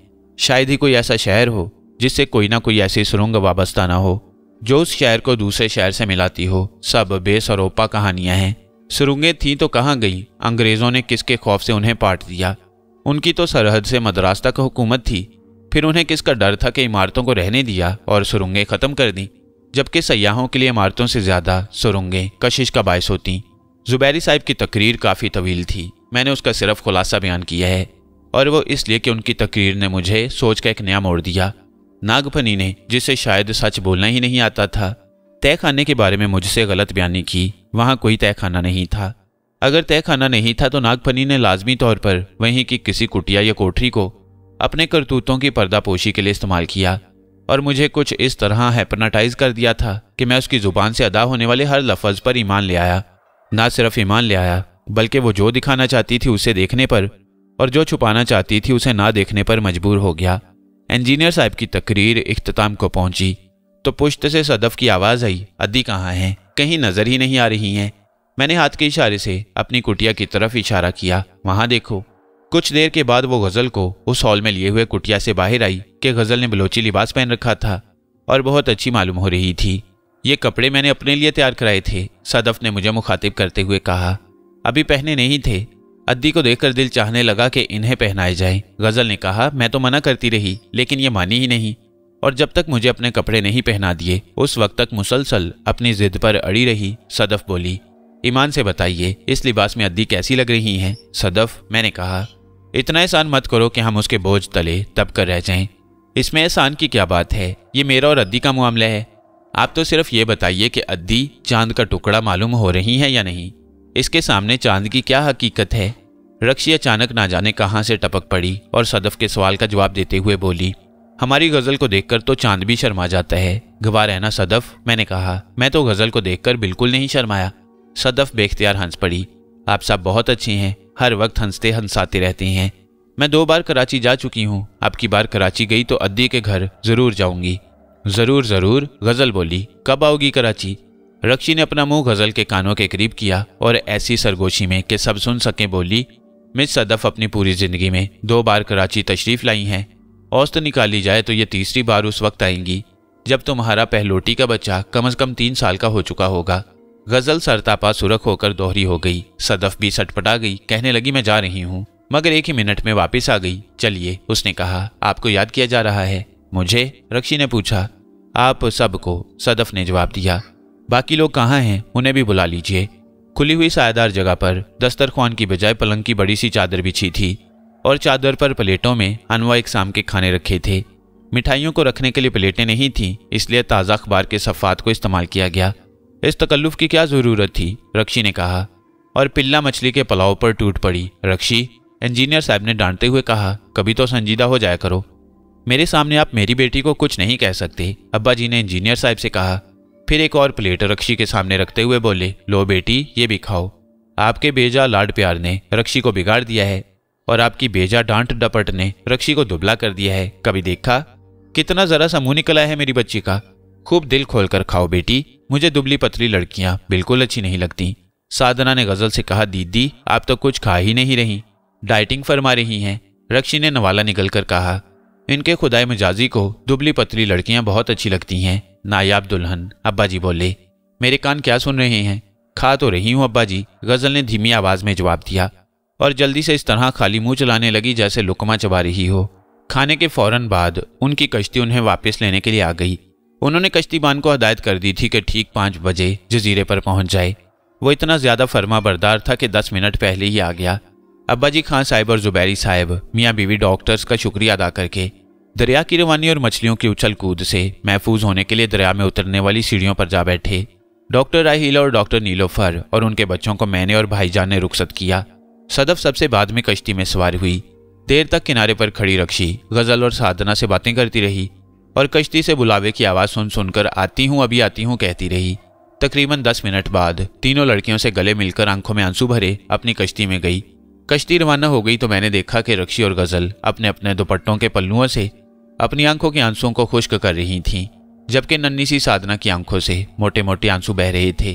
शायद ही कोई ऐसा शहर हो जिससे कोई ना कोई ऐसी सुरंग वाबस्ता ना हो जो उस शहर को दूसरे शहर से मिलाती हो सब बेसरोपा कहानियां हैं सुरुंगे थीं तो कहाँ गईं अंग्रेज़ों ने किसके खौफ से उन्हें पाट दिया उनकी तो सरहद से मद्रास तक हुकूमत थी फिर उन्हें किसका डर था कि इमारतों को रहने दिया और सुरंगें ख़त्म कर दी जबकि सयाहों के लिए इमारतों से ज़्यादा सुरंगें कशिश का बायस होती जुबैरी साहिब की तकरीर काफ़ी तवील थी मैंने उसका सिर्फ खुलासा बयान किया है और वो इसलिए कि उनकी तकरीर ने मुझे सोच का एक नया मोड़ दिया नागफनी ने जिसे शायद सच बोलना ही नहीं आता था तहखाने के बारे में मुझसे गलत बयानी की वहां कोई तहखाना नहीं था अगर तहखाना नहीं था तो नागपनी ने लाजमी तौर पर वहीं की किसी कुटिया या कोठरी को अपने करतूतों की पर्दापोशी के लिए इस्तेमाल किया और मुझे कुछ इस तरह हैपनाटाइज कर दिया था कि मैं उसकी ज़ुबान से अदा होने वाले हर लफज पर ईमान ले आया ना सिर्फ ईमान ले आया बल्कि वो जो दिखाना चाहती थी उसे देखने पर और जो छुपाना चाहती थी उसे ना देखने पर मजबूर हो गया इंजीनियर साहब की तकरीर अख्ताम को पहुंची तो पुश्त से सदफ की आवाज़ आई अदी कहाँ हैं कहीं नज़र ही नहीं आ रही हैं मैंने हाथ के इशारे से अपनी कुटिया की तरफ इशारा किया वहाँ देखो कुछ देर के बाद वो गज़ल को उस हॉल में लिए हुए कुटिया से बाहर आई कि गज़ल ने बलोची लिबास पहन रखा था और बहुत अच्छी मालूम हो रही थी ये कपड़े मैंने अपने लिए तैयार कराए थे सदफ ने मुझे मुखातिब करते हुए कहा अभी पहने नहीं थे अद्दी को देखकर दिल चाहने लगा कि इन्हें पहनाए जाए गजल ने कहा मैं तो मना करती रही लेकिन ये मानी ही नहीं और जब तक मुझे अपने कपड़े नहीं पहना दिए उस वक्त तक मुसलसल अपनी जिद पर अड़ी रही सदफ बोली ईमान से बताइए इस लिबास में अद्दी कैसी लग रही हैं सदफ मैंने कहा इतना एहसान मत करो कि हम उसके बोझ तले तब कर रह जाएं इसमें एहसान की क्या बात है ये मेरा और अद्दी का मामला है आप तो सिर्फ ये बताइए कि अद्दी चांद का टुकड़ा मालूम हो रही है या नहीं इसके सामने चांद की क्या हकीकत है रक्षी अचानक ना जाने कहाँ से टपक पड़ी और सदफ के सवाल का जवाब देते हुए बोली हमारी गज़ल को देखकर तो चांद भी शर्मा जाता है गवा रहना सदफ मैंने कहा मैं तो गज़ल को देखकर बिल्कुल नहीं शर्माया सदफ बेख्तियार हंस पड़ी आप सब बहुत अच्छे हैं हर वक्त हंसते हंसाते रहते हैं मैं दो बार कराची जा चुकी हूँ आपकी बार कराची गई तो अद्दी के घर ज़रूर जाऊंगी ज़रूर ज़रूर गज़ल बोली कब आओगी कराची रक्षी ने अपना मुंह गजल के कानों के करीब किया और ऐसी सरगोशी में कि सब सुन सकें बोली मिस सदफ अपनी पूरी जिंदगी में दो बार कराची तशरीफ लाई हैं औस्त निकाली जाए तो ये तीसरी बार उस वक्त आएंगी जब तुम्हारा पहलोटी का बच्चा कम अज कम तीन साल का हो चुका होगा गजल सरतापा सुरख होकर दोहरी हो गई सदफ भी सटपटा गई कहने लगी मैं जा रही हूँ मगर एक ही मिनट में वापस आ गई चलिए उसने कहा आपको याद किया जा रहा है मुझे रक्षी ने पूछा आप सबको सदफ ने जवाब दिया बाकी लोग कहाँ हैं उन्हें भी बुला लीजिए खुली हुई सायेदार जगह पर दस्तरखान की बजाय पलंग की बड़ी सी चादर बिछी थी और चादर पर प्लेटों में अनवा एक शाम के खाने रखे थे मिठाइयों को रखने के लिए प्लेटें नहीं थीं इसलिए ताज़ा अखबार के सफ़ात को इस्तेमाल किया गया इस तकल्लुफ़ की क्या ज़रूरत थी रक्षी ने कहा और पिल्ला मछली के पलाव पर टूट पड़ी रक्षी इंजीनियर साहब ने डांटते हुए कहा कभी तो संजीदा हो जाया करो मेरे सामने आप मेरी बेटी को कुछ नहीं कह सकते अब्बा जी ने इंजीनियर साहब से कहा फिर एक और प्लेट रक्षी के सामने रखते हुए बोले लो बेटी ये भी खाओ आपके बेजा लाड प्यार ने रक्षी को बिगाड़ दिया है और आपकी बेजा डांट डपट ने रक्षी को दुबला कर दिया है कभी देखा कितना जरा सा मुंह निकला है मेरी बच्ची का खूब दिल खोलकर खाओ बेटी मुझे दुबली पतली लड़कियां बिल्कुल अच्छी नहीं लगती साधना ने गजल से कहा दीदी आप तो कुछ खा ही नहीं रही डाइटिंग फरमा रही हैं रक्षी ने नवाला निकल कर कहा इनके खुदाई मिजाजी को दुबली पतली लड़कियां बहुत अच्छी लगती हैं नायाब दुल्हन अब्बा जी बोले मेरे कान क्या सुन रहे हैं खा तो रही हूँ अब्बा जी गज़ल ने धीमी आवाज़ में जवाब दिया और जल्दी से इस तरह खाली मुंह चलाने लगी जैसे लुकमा चबा रही हो खाने के फौरन बाद उनकी कश्ती उन्हें वापस लेने के लिए आ गई उन्होंने कश्तीबान को हदायत कर दी थी कि ठीक पाँच बजे जजीरे पर पहुंच जाए वो इतना ज़्यादा फर्मा बरदार था कि दस मिनट पहले ही आ गया अब्बाजी खान साहब और जुबैरी साहब मियाँ बीवी डॉक्टर्स का शुक्रिया अदा करके दरिया की रवानी और मछलियों की उछल कूद से महफूज होने के लिए दरिया में उतरने वाली सीढ़ियों पर जा बैठे डॉक्टर राहिल और डॉक्टर नीलोफर और उनके बच्चों को मैंने और भाईजान ने रुखसत किया सदफ सबसे बाद में कश्ती में सवार हुई देर तक किनारे पर खड़ी रक्षी गज़ल और साधना से बातें करती रही और कश्ती से बुलावे की आवाज़ सुन सुनकर आती हूँ अभी आती हूँ कहती रही तकरीबन दस मिनट बाद तीनों लड़कियों से गले मिलकर आंखों में आंसू भरे अपनी कश्ती में गई कश्ती रवाना हो गई तो मैंने देखा कि रक्षी और गज़ल अपने अपने दुपट्टों के पल्लुओं से अपनी आंखों के आंसुओं को खुश्क कर रही थीं जबकि नन्नी सी साधना की आंखों से मोटे मोटे आंसू बह रहे थे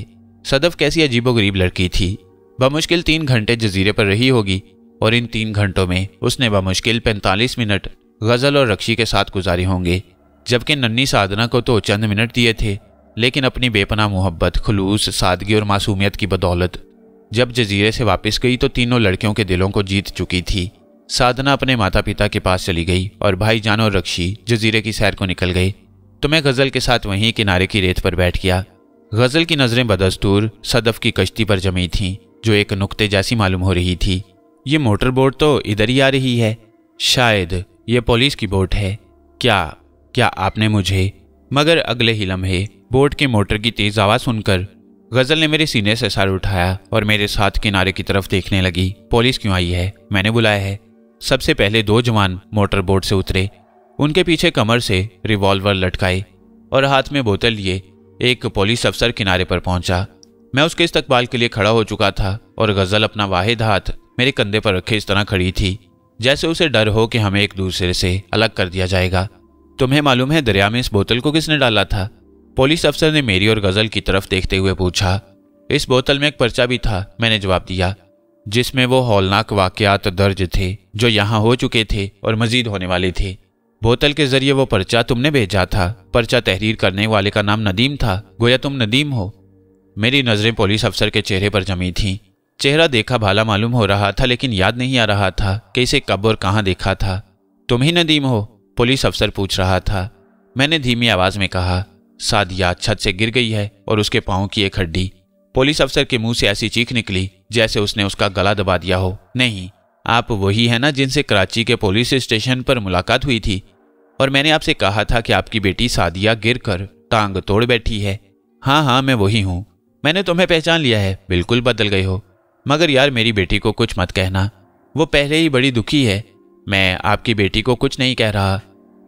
सदफ कैसी अजीबोगरीब लड़की थी बमुश्किल तीन घंटे जजीरे पर रही होगी और इन तीन घंटों में उसने बमुश्किल पैंतालीस मिनट गज़ल और रक्षी के साथ गुजारे होंगे जबकि नन्नी साधना को तो चंद मिनट दिए थे लेकिन अपनी बेपना मोहब्बत खलूस सादगी और मासूमियत की बदौलत जब जजीरे से वापस गई तो तीनों लड़कियों के दिलों को जीत चुकी थी साधना अपने माता पिता के पास चली गई और जान और रक्षी जजीरे की सैर को निकल गए तो मैं गज़ल के साथ वहीं किनारे की रेत पर बैठ गया गज़ल की नज़रें बदस्तूर सदफ की कश्ती पर जमी थीं जो एक नुक्ते जैसी मालूम हो रही थी ये मोटर बोट तो इधर ही आ रही है शायद ये पुलिस की बोट है क्या क्या आपने मुझे मगर अगले ही लम्हे बोट के मोटर की तेज़ आवाज़ सुनकर गजल ने मेरे सीने से सर उठाया और मेरे साथ किनारे की तरफ देखने लगी पुलिस क्यों आई है मैंने बुलाया है सबसे पहले दो जवान मोटर बोट से उतरे उनके पीछे कमर से रिवॉल्वर लटकाए और हाथ में बोतल लिए एक पुलिस अफसर किनारे पर पहुंचा मैं उसके इस्तकबाल के लिए खड़ा हो चुका था और गजल अपना वाहिद हाथ मेरे कंधे पर रखे इस तरह खड़ी थी जैसे उसे डर हो कि हमें एक दूसरे से अलग कर दिया जाएगा तुम्हें मालूम है दरिया में इस बोतल को किसने डाला था पुलिस अफसर ने मेरी और गजल की तरफ देखते हुए पूछा इस बोतल में एक पर्चा भी था मैंने जवाब दिया जिसमें वो हौलनाक वाकयात दर्ज थे जो यहाँ हो चुके थे और मजीद होने वाले थे बोतल के जरिए वो पर्चा तुमने भेजा था पर्चा तहरीर करने वाले का नाम नदीम था गोया तुम नदीम हो मेरी नज़रें पुलिस अफसर के चेहरे पर जमी थीं चेहरा देखा भाला मालूम हो रहा था लेकिन याद नहीं आ रहा था कि इसे कब और कहाँ देखा था तुम ही नदीम हो पुलिस अफसर पूछ रहा था मैंने धीमी आवाज़ में कहा सादिया छत से गिर गई है और उसके पाओं की एक हड्डी पुलिस अफसर के मुंह से ऐसी चीख निकली जैसे उसने उसका गला दबा दिया हो नहीं आप वही है ना जिनसे कराची के पुलिस स्टेशन पर मुलाकात हुई थी और मैंने आपसे कहा था कि आपकी बेटी सादिया गिर कर टांग तोड़ बैठी है हाँ हाँ मैं वही हूँ मैंने तुम्हें पहचान लिया है बिल्कुल बदल गई हो मगर यार मेरी बेटी को कुछ मत कहना वो पहले ही बड़ी दुखी है मैं आपकी बेटी को कुछ नहीं कह रहा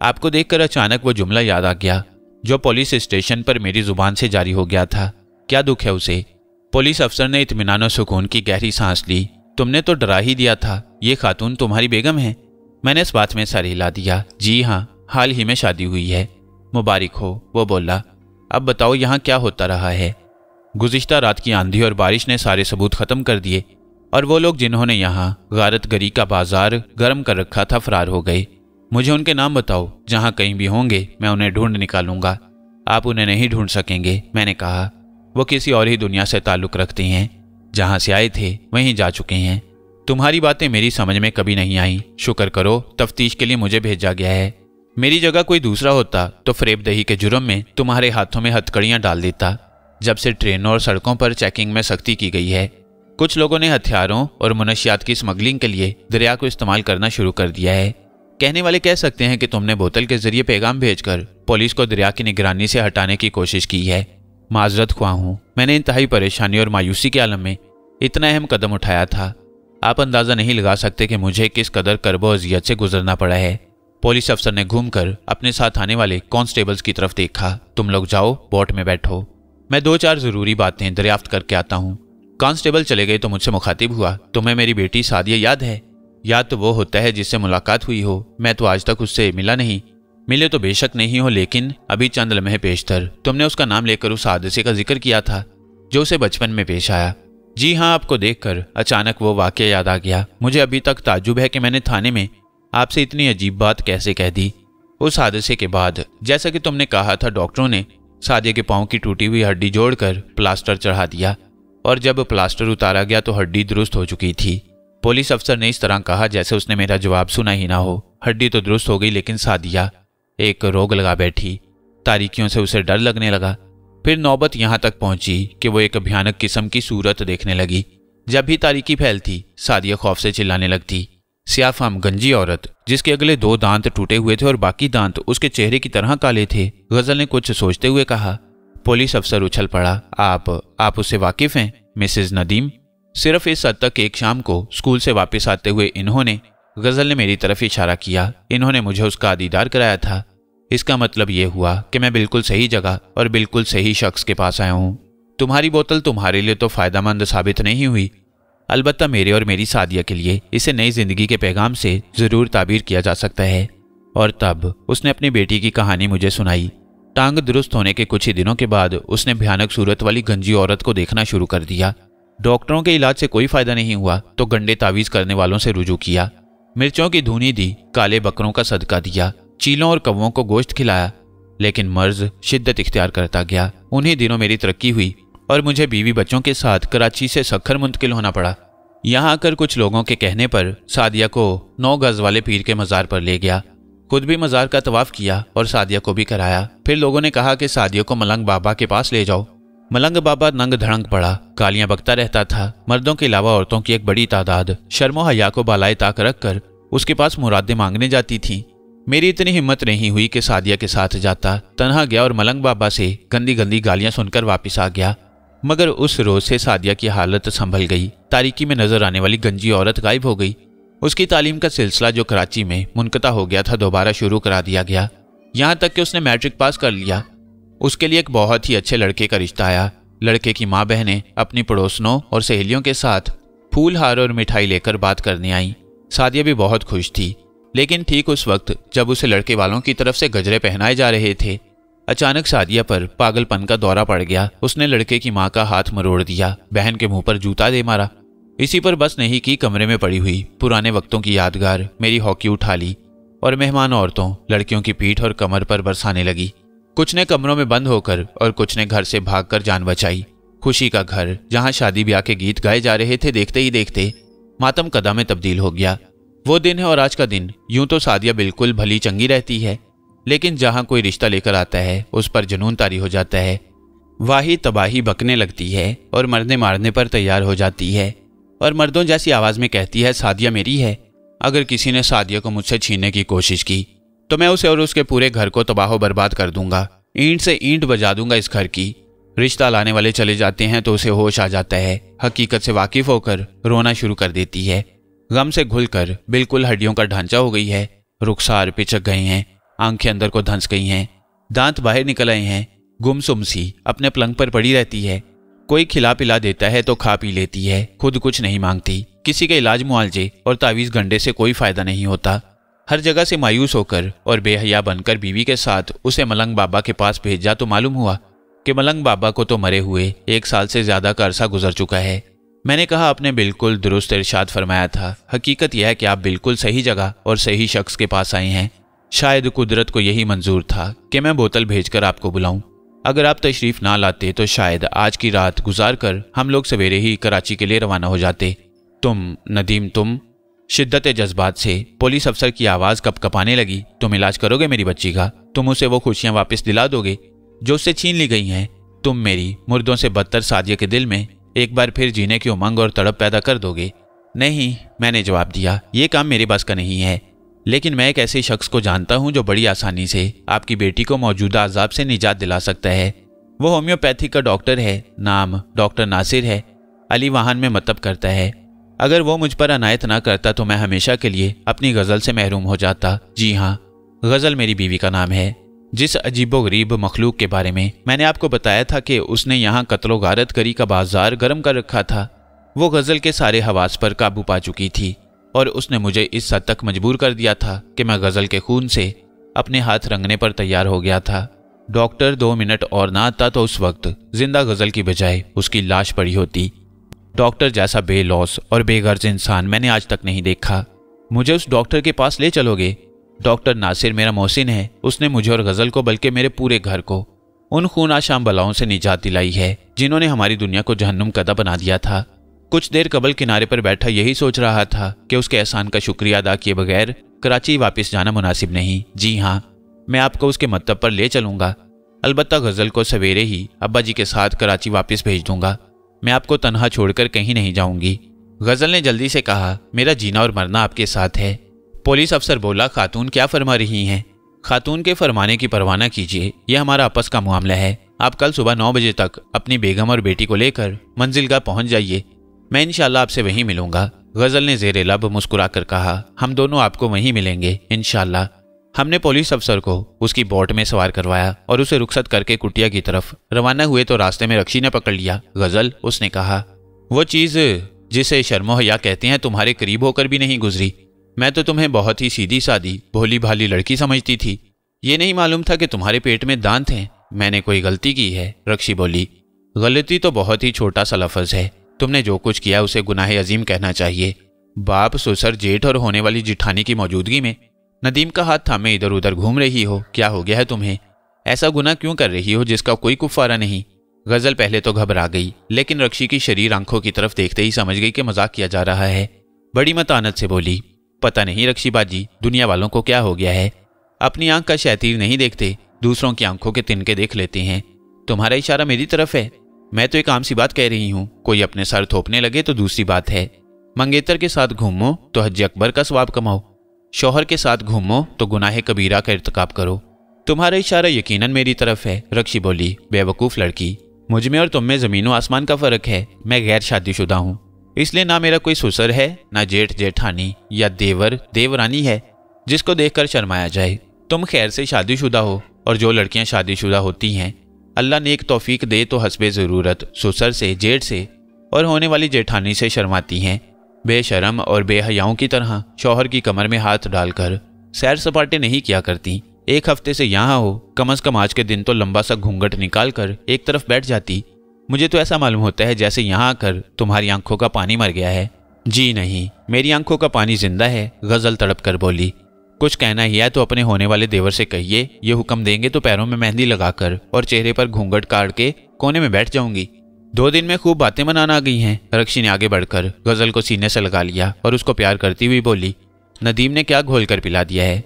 आपको देखकर अचानक वो जुमला याद आ गया जो पुलिस स्टेशन पर मेरी जुबान से जारी हो गया था क्या दुख है उसे पुलिस अफसर ने इतमान सुकून की गहरी सांस ली तुमने तो डरा ही दिया था ये खातून तुम्हारी बेगम है मैंने इस बात में सर हिला दिया जी हाँ हाल ही में शादी हुई है मुबारक हो वो बोला अब बताओ यहाँ क्या होता रहा है गुज्त रात की आंधी और बारिश ने सारे सबूत ख़त्म कर दिए और वो लोग जिन्होंने यहाँ गारत गरी का बाजार गर्म कर रखा था फरार हो गए मुझे उनके नाम बताओ जहाँ कहीं भी होंगे मैं उन्हें ढूंढ निकालूंगा आप उन्हें नहीं ढूंढ सकेंगे मैंने कहा वो किसी और ही दुनिया से ताल्लुक़ रखती हैं जहां से आए थे वहीं जा चुके हैं तुम्हारी बातें मेरी समझ में कभी नहीं आई शुक्र करो तफ्तीश के लिए मुझे भेजा गया है मेरी जगह कोई दूसरा होता तो फ्रेब दही के जुर्म में तुम्हारे हाथों में हथकड़ियाँ डाल देता जब से ट्रेनों और सड़कों पर चेकिंग में सख्ती की गई है कुछ लोगों ने हथियारों और मनुष्यात की स्मगलिंग के लिए दरिया को इस्तेमाल करना शुरू कर दिया है कहने वाले कह सकते हैं कि तुमने बोतल के जरिए पैगाम भेजकर पुलिस को दरिया की निगरानी से हटाने की कोशिश की है माजरत ख्वाह हूँ मैंने इंतहाई परेशानी और मायूसी के आलम में इतना अहम कदम उठाया था आप अंदाज़ा नहीं लगा सकते कि मुझे किस कदर करबो अजियत से गुजरना पड़ा है पुलिस अफसर ने घूमकर अपने साथ आने वाले कॉन्स्टेबल्स की तरफ देखा तुम लोग जाओ बोट में बैठो मैं दो चार ज़रूरी बातें दरियाफ्त करके आता हूँ कांस्टेबल चले गए तो मुझसे मुखातिब हुआ तुम्हें मेरी बेटी सादिया याद है या तो वो होता है जिससे मुलाकात हुई हो मैं तो आज तक उससे मिला नहीं मिले तो बेशक नहीं हो लेकिन अभी चंद लम्हे पेशतर तुमने उसका नाम लेकर उस हादसे का जिक्र किया था जो उसे बचपन में पेश आया जी हाँ आपको देखकर अचानक वो वाक्य याद आ गया मुझे अभी तक ताजुब है कि मैंने थाने में आपसे इतनी अजीब बात कैसे कह दी उस हादसे के बाद जैसा कि तुमने कहा था डॉक्टरों ने सादे के पाँव की टूटी हुई हड्डी जोड़कर प्लास्टर चढ़ा दिया और जब प्लास्टर उतारा गया तो हड्डी दुरुस्त हो चुकी थी पुलिस अफसर ने इस तरह कहा जैसे उसने मेरा जवाब सुना ही ना हो हड्डी तो दुरुस्त हो गई लेकिन सादिया एक रोग लगा बैठी तारीखियों से उसे डर लगने लगा फिर नौबत यहाँ तक पहुंची कि वो एक भयानक किस्म की सूरत देखने लगी जब भी तारीखी फैलती सादिया खौफ से चिल्लाने लगती सियाफाम गंजी औरत जिसके अगले दो दांत टूटे हुए थे और बाकी दांत उसके चेहरे की तरह काले थे गजल ने कुछ सोचते हुए कहा पुलिस अफसर उछल पड़ा आप आप उससे वाकिफ हैं मिसिज नदीम सिर्फ इस हद तक एक शाम को स्कूल से वापस आते हुए इन्होंने गज़ल ने मेरी तरफ इशारा किया इन्होंने मुझे उसका दीदार कराया था इसका मतलब ये हुआ कि मैं बिल्कुल सही जगह और बिल्कुल सही शख्स के पास आया हूँ तुम्हारी बोतल तुम्हारे लिए तो फ़ायदा साबित नहीं हुई अलबत्त मेरे और मेरी सादिया के लिए इसे नई ज़िंदगी के पैगाम से ज़रूर ताबीर किया जा सकता है और तब उसने अपनी बेटी की कहानी मुझे सुनाई टांग दुरुस्त होने के कुछ ही दिनों के बाद उसने भयानक सूरत वाली गंजी औरत को देखना शुरू कर दिया डॉक्टरों के इलाज से कोई फायदा नहीं हुआ तो गंडे तावीज करने वालों से रुजू किया मिर्चों की धुनी दी काले बकरों का सदका दिया चीलों और कौवों को गोश्त खिलाया लेकिन मर्ज शिद्दत इख्तियार करता गया उन्हीं दिनों मेरी तरक्की हुई और मुझे बीवी बच्चों के साथ कराची से सखर मुंतकिल होना पड़ा यहाँ आकर कुछ लोगों के कहने पर सादिया को नौ गज वाले पीर के मज़ार पर ले गया खुद भी मज़ार का तवाफ़ किया और सादिया को भी कराया फिर लोगों ने कहा कि सादिया को मलंग बाबा के पास ले जाओ मलंग बाबा नंग धड़ंग पड़ा गालियां बकता रहता था मर्दों के अलावा औरतों की एक बड़ी तादाद शर्मो हया को बालाए ताक रख कर उसके पास मुरादें मांगने जाती थीं मेरी इतनी हिम्मत नहीं हुई कि सादिया के साथ जाता तनहा गया और मलंग बाबा से गंदी गंदी गालियां सुनकर वापस आ गया मगर उस रोज से सादिया की हालत संभल गई तारीकी में नजर आने वाली गंजी औरत गायब हो गई उसकी तालीम का सिलसिला जो कराची में मुनकता हो गया था दोबारा शुरू करा दिया गया यहाँ तक कि उसने मैट्रिक पास कर लिया उसके लिए एक बहुत ही अच्छे लड़के का रिश्ता आया लड़के की माँ बहनें अपनी पड़ोसनों और सहेलियों के साथ फूल हार और मिठाई लेकर बात करने आई सादिया भी बहुत खुश थी लेकिन ठीक उस वक्त जब उसे लड़के वालों की तरफ से गजरे पहनाए जा रहे थे अचानक सादिया पर पागलपन का दौरा पड़ गया उसने लड़के की माँ का हाथ मरोड़ दिया बहन के मुंह पर जूता दे मारा इसी पर बस नहीं की कमरे में पड़ी हुई पुराने वक्तों की यादगार मेरी हॉकी उठा ली और मेहमान औरतों लड़कियों की पीठ और कमर पर बरसाने लगी कुछ ने कमरों में बंद होकर और कुछ ने घर से भागकर जान बचाई खुशी का घर जहां शादी ब्याह के गीत गाए जा रहे थे देखते ही देखते मातम कदा में तब्दील हो गया वो दिन है और आज का दिन यूं तो सादिया बिल्कुल भली चंगी रहती है लेकिन जहां कोई रिश्ता लेकर आता है उस पर जुनून तारी हो जाता है वाही तबाही बकने लगती है और मरने मारने पर तैयार हो जाती है और मर्दों जैसी आवाज़ में कहती है सादिया मेरी है अगर किसी ने सादिया को मुझसे छीनने की कोशिश की तो मैं उसे और उसके पूरे घर को तबाह बर्बाद कर दूंगा ईंट से ईंट बजा दूंगा इस घर की रिश्ता लाने वाले चले जाते हैं तो उसे होश आ जाता है हकीकत से वाकिफ होकर रोना शुरू कर देती है गम से घुलकर बिल्कुल हड्डियों का ढांचा हो गई है रुखसार पिचक गए हैं आंखें अंदर को धंस गई हैं दांत बाहर निकल आए हैं गुमसुम सी अपने पलंग पर पड़ी रहती है कोई खिला पिला देता है तो खा पी लेती है खुद कुछ नहीं मांगती किसी के इलाज मुआवजे और तावीज़ गंडे से कोई फायदा नहीं होता हर जगह से मायूस होकर और बेहया बनकर बीवी के साथ उसे मलंग बाबा के पास भेजा तो मालूम हुआ कि मलंग बाबा को तो मरे हुए एक साल से ज़्यादा का अरसा गुजर चुका है मैंने कहा आपने बिल्कुल दुरुस्त इरशाद फरमाया था हकीकत यह है कि आप बिल्कुल सही जगह और सही शख्स के पास आए हैं शायद कुदरत को यही मंजूर था कि मैं बोतल भेजकर आपको बुलाऊं अगर आप तशरीफ़ ना लाते तो शायद आज की रात गुजार कर हम लोग सवेरे ही कराची के लिए रवाना हो जाते तुम नदीम तुम शिद्दत जज्बात से पुलिस अफसर की आवाज कप कपाने लगी तुम इलाज करोगे मेरी बच्ची का तुम उसे वो खुशियां वापस दिला दोगे जो उससे छीन ली गई हैं तुम मेरी मुर्दों से बदतर सादिया के दिल में एक बार फिर जीने की उमंग और तड़प पैदा कर दोगे नहीं मैंने जवाब दिया ये काम मेरे पास का नहीं है लेकिन मैं एक ऐसे शख्स को जानता हूँ जो बड़ी आसानी से आपकी बेटी को मौजूदा अजाब से निजात दिला सकता है वो होम्योपैथी का डॉक्टर है नाम डॉक्टर नासिर है अली वाहन में मतब करता है अगर वो मुझ पर अनायत ना करता तो मैं हमेशा के लिए अपनी गज़ल से महरूम हो जाता जी हाँ गज़ल मेरी बीवी का नाम है जिस अजीबो गरीब मखलूक के बारे में मैंने आपको बताया था कि उसने यहाँ कत्लो गारत करी का बाजार गर्म कर रखा था वो गज़ल के सारे हवास पर काबू पा चुकी थी और उसने मुझे इस हद तक मजबूर कर दिया था कि मैं गज़ल के खून से अपने हाथ रंगने पर तैयार हो गया था डॉक्टर दो मिनट और ना आता तो उस वक्त जिंदा गज़ल की बजाय उसकी लाश पड़ी होती डॉक्टर जैसा बेलॉस और बेगर्ज इंसान मैंने आज तक नहीं देखा मुझे उस डॉक्टर के पास ले चलोगे डॉक्टर नासिर मेरा मोहसिन है उसने मुझे और गज़ल को बल्कि मेरे पूरे घर को उन खून आशाम बलाओं से निजात दिलाई है जिन्होंने हमारी दुनिया को जहन्नुम कदा बना दिया था कुछ देर कबल किनारे पर बैठा यही सोच रहा था कि उसके एहसान का शुक्रिया अदा किए बगैर कराची वापस जाना मुनासिब नहीं जी हाँ मैं आपको उसके मतलब पर ले चलूँगा अलबत् गज़ल को सवेरे ही अब्बा जी के साथ कराची वापस भेज दूंगा मैं आपको तनहा छोड़कर कहीं नहीं जाऊंगी गज़ल ने जल्दी से कहा मेरा जीना और मरना आपके साथ है पुलिस अफसर बोला खातून क्या फरमा रही हैं खातून के फरमाने की परवाना कीजिए यह हमारा आपस का मामला है आप कल सुबह नौ बजे तक अपनी बेगम और बेटी को लेकर मंजिलगा पहुंच जाइए मैं इनशाला आपसे वहीं मिलूंगा गज़ल ने जेरे लब मुस्कुरा कर कहा हम दोनों आपको वहीं मिलेंगे इनशाला हमने पुलिस अफसर को उसकी बोट में सवार करवाया और उसे रुखसत करके कुटिया की तरफ रवाना हुए तो रास्ते में रक्षी ने पकड़ लिया गजल उसने कहा वो चीज जिसे शर्मोहया कहते हैं तुम्हारे करीब होकर भी नहीं गुजरी मैं तो तुम्हें बहुत ही सीधी सादी भोली भाली लड़की समझती थी ये नहीं मालूम था कि तुम्हारे पेट में दांत हैं मैंने कोई गलती की है रक्षी बोली गलती तो बहुत ही छोटा सा लफज है तुमने जो कुछ किया उसे गुनाह अजीम कहना चाहिए बाप सुसर जेठ और होने वाली जिठानी की मौजूदगी में नदीम का हाथ थामे इधर उधर घूम रही हो क्या हो गया है तुम्हें ऐसा गुना क्यों कर रही हो जिसका कोई कुफारा नहीं गजल पहले तो घबरा गई लेकिन रक्षी की शरीर आंखों की तरफ देखते ही समझ गई कि मजाक किया जा रहा है बड़ी मतानत से बोली पता नहीं रक्षी बाजी दुनिया वालों को क्या हो गया है अपनी आंख का शैतीर नहीं देखते दूसरों की आंखों के तिनके देख लेते हैं तुम्हारा इशारा मेरी तरफ है मैं तो एक आम सी बात कह रही हूँ कोई अपने सर थोपने लगे तो दूसरी बात है मंगेतर के साथ घूमो तो हज अकबर का स्वाब कमाओ शोहर के साथ घूमो तो गुनाह कबीरा का इरतकाब करो तुम्हारा इशारा यकीनन मेरी तरफ है रक्षी बोली बेवकूफ़ लड़की मुझ में और तुम में ज़मीन आसमान का फ़र्क है मैं गैर शादीशुदा हूँ इसलिए ना मेरा कोई सुसर है ना जेठ जेठानी या देवर देवरानी है जिसको देखकर शर्माया जाए तुम खैर से शादीशुदा हो और जो लड़कियाँ शादीशुदा होती हैं अल्लाह ने एक तोफ़ी दे तो हसब ज़रूरत सुसर से जेठ से और होने वाली जेठानी से शर्माती हैं बेशरम और बेहयाओं की तरह शौहर की कमर में हाथ डालकर सैर सपाटे नहीं किया करती एक हफ्ते से यहाँ हो कम अज कम आज के दिन तो लंबा सा घूंघट निकाल कर एक तरफ बैठ जाती मुझे तो ऐसा मालूम होता है जैसे यहाँ आकर तुम्हारी आंखों का पानी मर गया है जी नहीं मेरी आंखों का पानी जिंदा है गजल तड़प कर बोली कुछ कहना ही है तो अपने होने वाले देवर से कहिए ये हुक्म देंगे तो पैरों में मेहंदी लगाकर और चेहरे पर घूंघट काट के कोने में बैठ जाऊंगी दो दिन में खूब बातें मनाना गई हैं रक्षी ने आगे बढ़कर गजल को सीने से लगा लिया और उसको प्यार करती हुई बोली नदीम ने क्या घोल कर पिला दिया है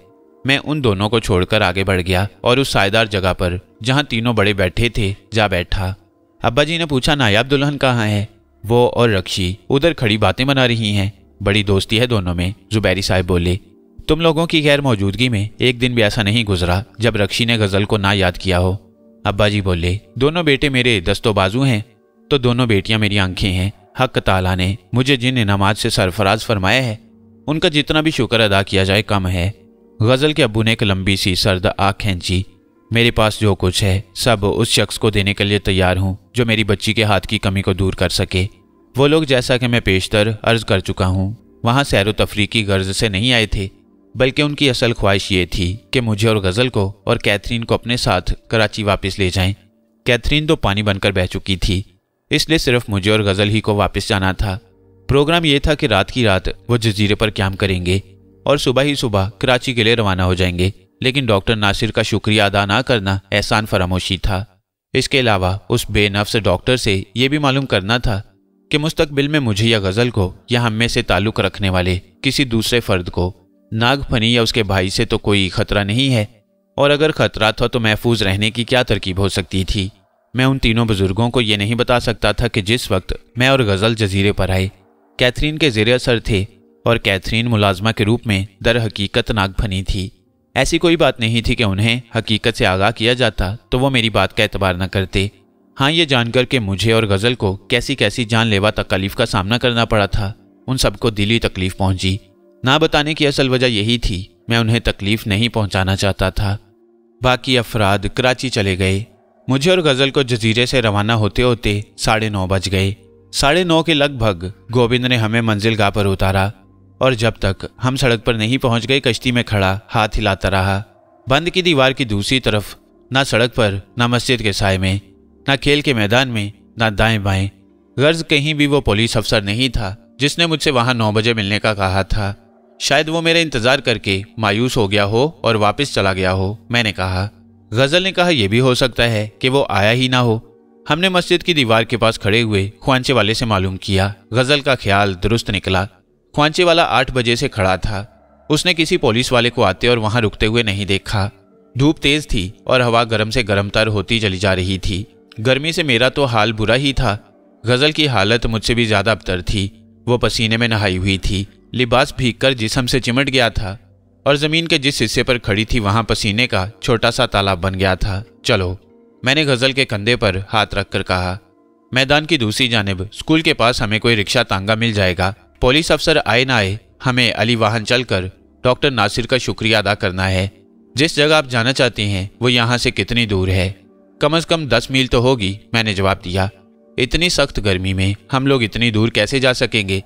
मैं उन दोनों को छोड़कर आगे बढ़ गया और उस सायदार जगह पर जहाँ तीनों बड़े बैठे थे जा बैठा अब्बा जी ने पूछा नायाब दुल्हन कहाँ है वो और रक्षी उधर खड़ी बातें मना रही हैं बड़ी दोस्ती है दोनों में जुबैरी साहब बोले तुम लोगों की गैर मौजूदगी में एक दिन भी ऐसा नहीं गुजरा जब रक्षी ने गज़ल को ना याद किया हो अब्बा जी बोले दोनों बेटे मेरे दस्तों बाजू हैं तो दोनों बेटियां मेरी आंखें हैं हक ताला ने मुझे जिन इनामात से सरफराज फरमाया है उनका जितना भी शुक्र अदा किया जाए कम है गज़ल के अबू ने एक लंबी सी सर्द आँख खींची मेरे पास जो कुछ है सब उस शख्स को देने के लिए तैयार हूँ जो मेरी बच्ची के हाथ की कमी को दूर कर सके वो लोग जैसा कि मैं पेशतर अर्ज कर चुका हूँ वहाँ सैर तफरी की गर्ज से नहीं आए थे बल्कि उनकी असल ख्वाहिश ये थी कि मुझे और गज़ल को और कैथरीन को अपने साथ कराची वापस ले जाएं। कैथरीन तो पानी बनकर बह चुकी थी इसलिए सिर्फ मुझे और गज़ल ही को वापस जाना था प्रोग्राम ये था कि रात की रात वो जजीरे पर क्याम करेंगे और सुबह ही सुबह कराची के लिए रवाना हो जाएंगे लेकिन डॉक्टर नासिर का शुक्रिया अदा ना करना एहसान फरामोशी था इसके अलावा उस बेनफ्स डॉक्टर से यह भी मालूम करना था कि मुस्तबिल में मुझे या गज़ल को या हम में से ताल्लुक़ रखने वाले किसी दूसरे फ़र्द को नागफनी या उसके भाई से तो कोई खतरा नहीं है और अगर खतरा था तो महफूज रहने की क्या तरकीब हो सकती थी मैं उन तीनों बुजुर्गों को यह नहीं बता सकता था कि जिस वक्त मैं और गज़ल जजीरे पर आए कैथरीन के जेर असर थे और कैथरीन मुलाजमा के रूप में दर हकीकत भनी थी ऐसी कोई बात नहीं थी कि उन्हें हकीकत से आगाह किया जाता तो वो मेरी बात का एतबार न करते हाँ ये जानकर के मुझे और गज़ल को कैसी कैसी जानलेवा तकलीफ का सामना करना पड़ा था उन सबको दिली तकलीफ पहुंची ना बताने की असल वजह यही थी मैं उन्हें तकलीफ नहीं पहुंचाना चाहता था बाकी अफराद कराची चले गए मुझे और गज़ल को जजीरे से रवाना होते होते साढ़े नौ बज गए साढ़े नौ के लगभग गोविंद ने हमें मंजिल गाह पर उतारा और जब तक हम सड़क पर नहीं पहुंच गए कश्ती में खड़ा हाथ हिलाता रहा बंद की दीवार की दूसरी तरफ ना सड़क पर ना मस्जिद के साय में ना खेल के मैदान में ना दाएं बाएं गर्ज कहीं भी वो पुलिस अफसर नहीं था जिसने मुझसे वहाँ नौ बजे मिलने का कहा था शायद वो मेरा इंतज़ार करके मायूस हो गया हो और वापस चला गया हो मैंने कहा गज़ल ने कहा यह भी हो सकता है कि वो आया ही ना हो हमने मस्जिद की दीवार के पास खड़े हुए ख्वांचे वाले से मालूम किया गज़ल का ख्याल दुरुस्त निकला ख्वांचे वाला आठ बजे से खड़ा था उसने किसी पुलिस वाले को आते और वहां रुकते हुए नहीं देखा धूप तेज थी और हवा गर्म से तर होती चली जा रही थी गर्मी से मेरा तो हाल बुरा ही था गज़ल की हालत मुझसे भी ज़्यादा अबतर थी वो पसीने में नहाई हुई थी लिबास भीग कर जिसम से चिमट गया था और जमीन के जिस हिस्से पर खड़ी थी वहां पसीने का छोटा सा तालाब बन गया था चलो मैंने गजल के कंधे पर हाथ रखकर कहा मैदान की दूसरी जानब स्कूल के पास हमें कोई रिक्शा तांगा मिल जाएगा पुलिस अफसर आए ना आए हमें अली वाहन चलकर डॉक्टर नासिर का शुक्रिया अदा करना है जिस जगह आप जाना चाहते हैं वो यहाँ से कितनी दूर है कम अज कम दस मील तो होगी मैंने जवाब दिया इतनी सख्त गर्मी में हम लोग इतनी दूर कैसे जा सकेंगे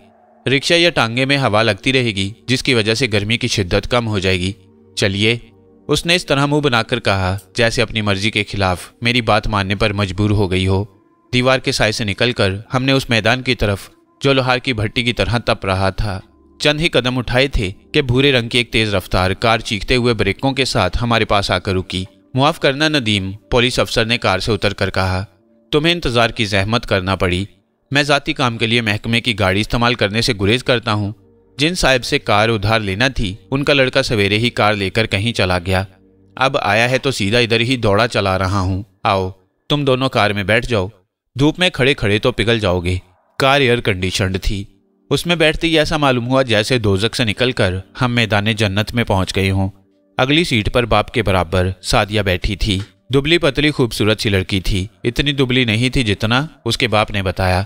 रिक्शा या टांगे में हवा लगती रहेगी जिसकी वजह से गर्मी की शिद्दत कम हो जाएगी चलिए उसने इस तरह मुंह बनाकर कहा जैसे अपनी मर्जी के खिलाफ मेरी बात मानने पर मजबूर हो गई हो दीवार के साय से निकलकर हमने उस मैदान की तरफ जो लोहार की भट्टी की तरह तप रहा था चंद ही कदम उठाए थे कि भूरे रंग की एक तेज रफ्तार कार चीखते हुए ब्रेकों के साथ हमारे पास आकर रुकी मुआफ करना नदीम पुलिस अफसर ने कार से उतर कर कहा तुम्हें इंतजार की जहमत करना पड़ी मैं ज़ाती काम के लिए महकमे की गाड़ी इस्तेमाल करने से गुरेज करता हूँ जिन साहब से कार उधार लेना थी उनका लड़का सवेरे ही कार लेकर कहीं चला गया अब आया है तो सीधा इधर ही दौड़ा चला रहा हूँ आओ तुम दोनों कार में बैठ जाओ धूप में खड़े खड़े तो पिघल जाओगे कार एयर कंडीशनड थी उसमें बैठते ही ऐसा मालूम हुआ जैसे दोजक से निकलकर हम मैदान जन्नत में पहुंच गए हों अगली सीट पर बाप के बराबर सादिया बैठी थी दुबली पतली खूबसूरत सी लड़की थी इतनी दुबली नहीं थी जितना उसके बाप ने बताया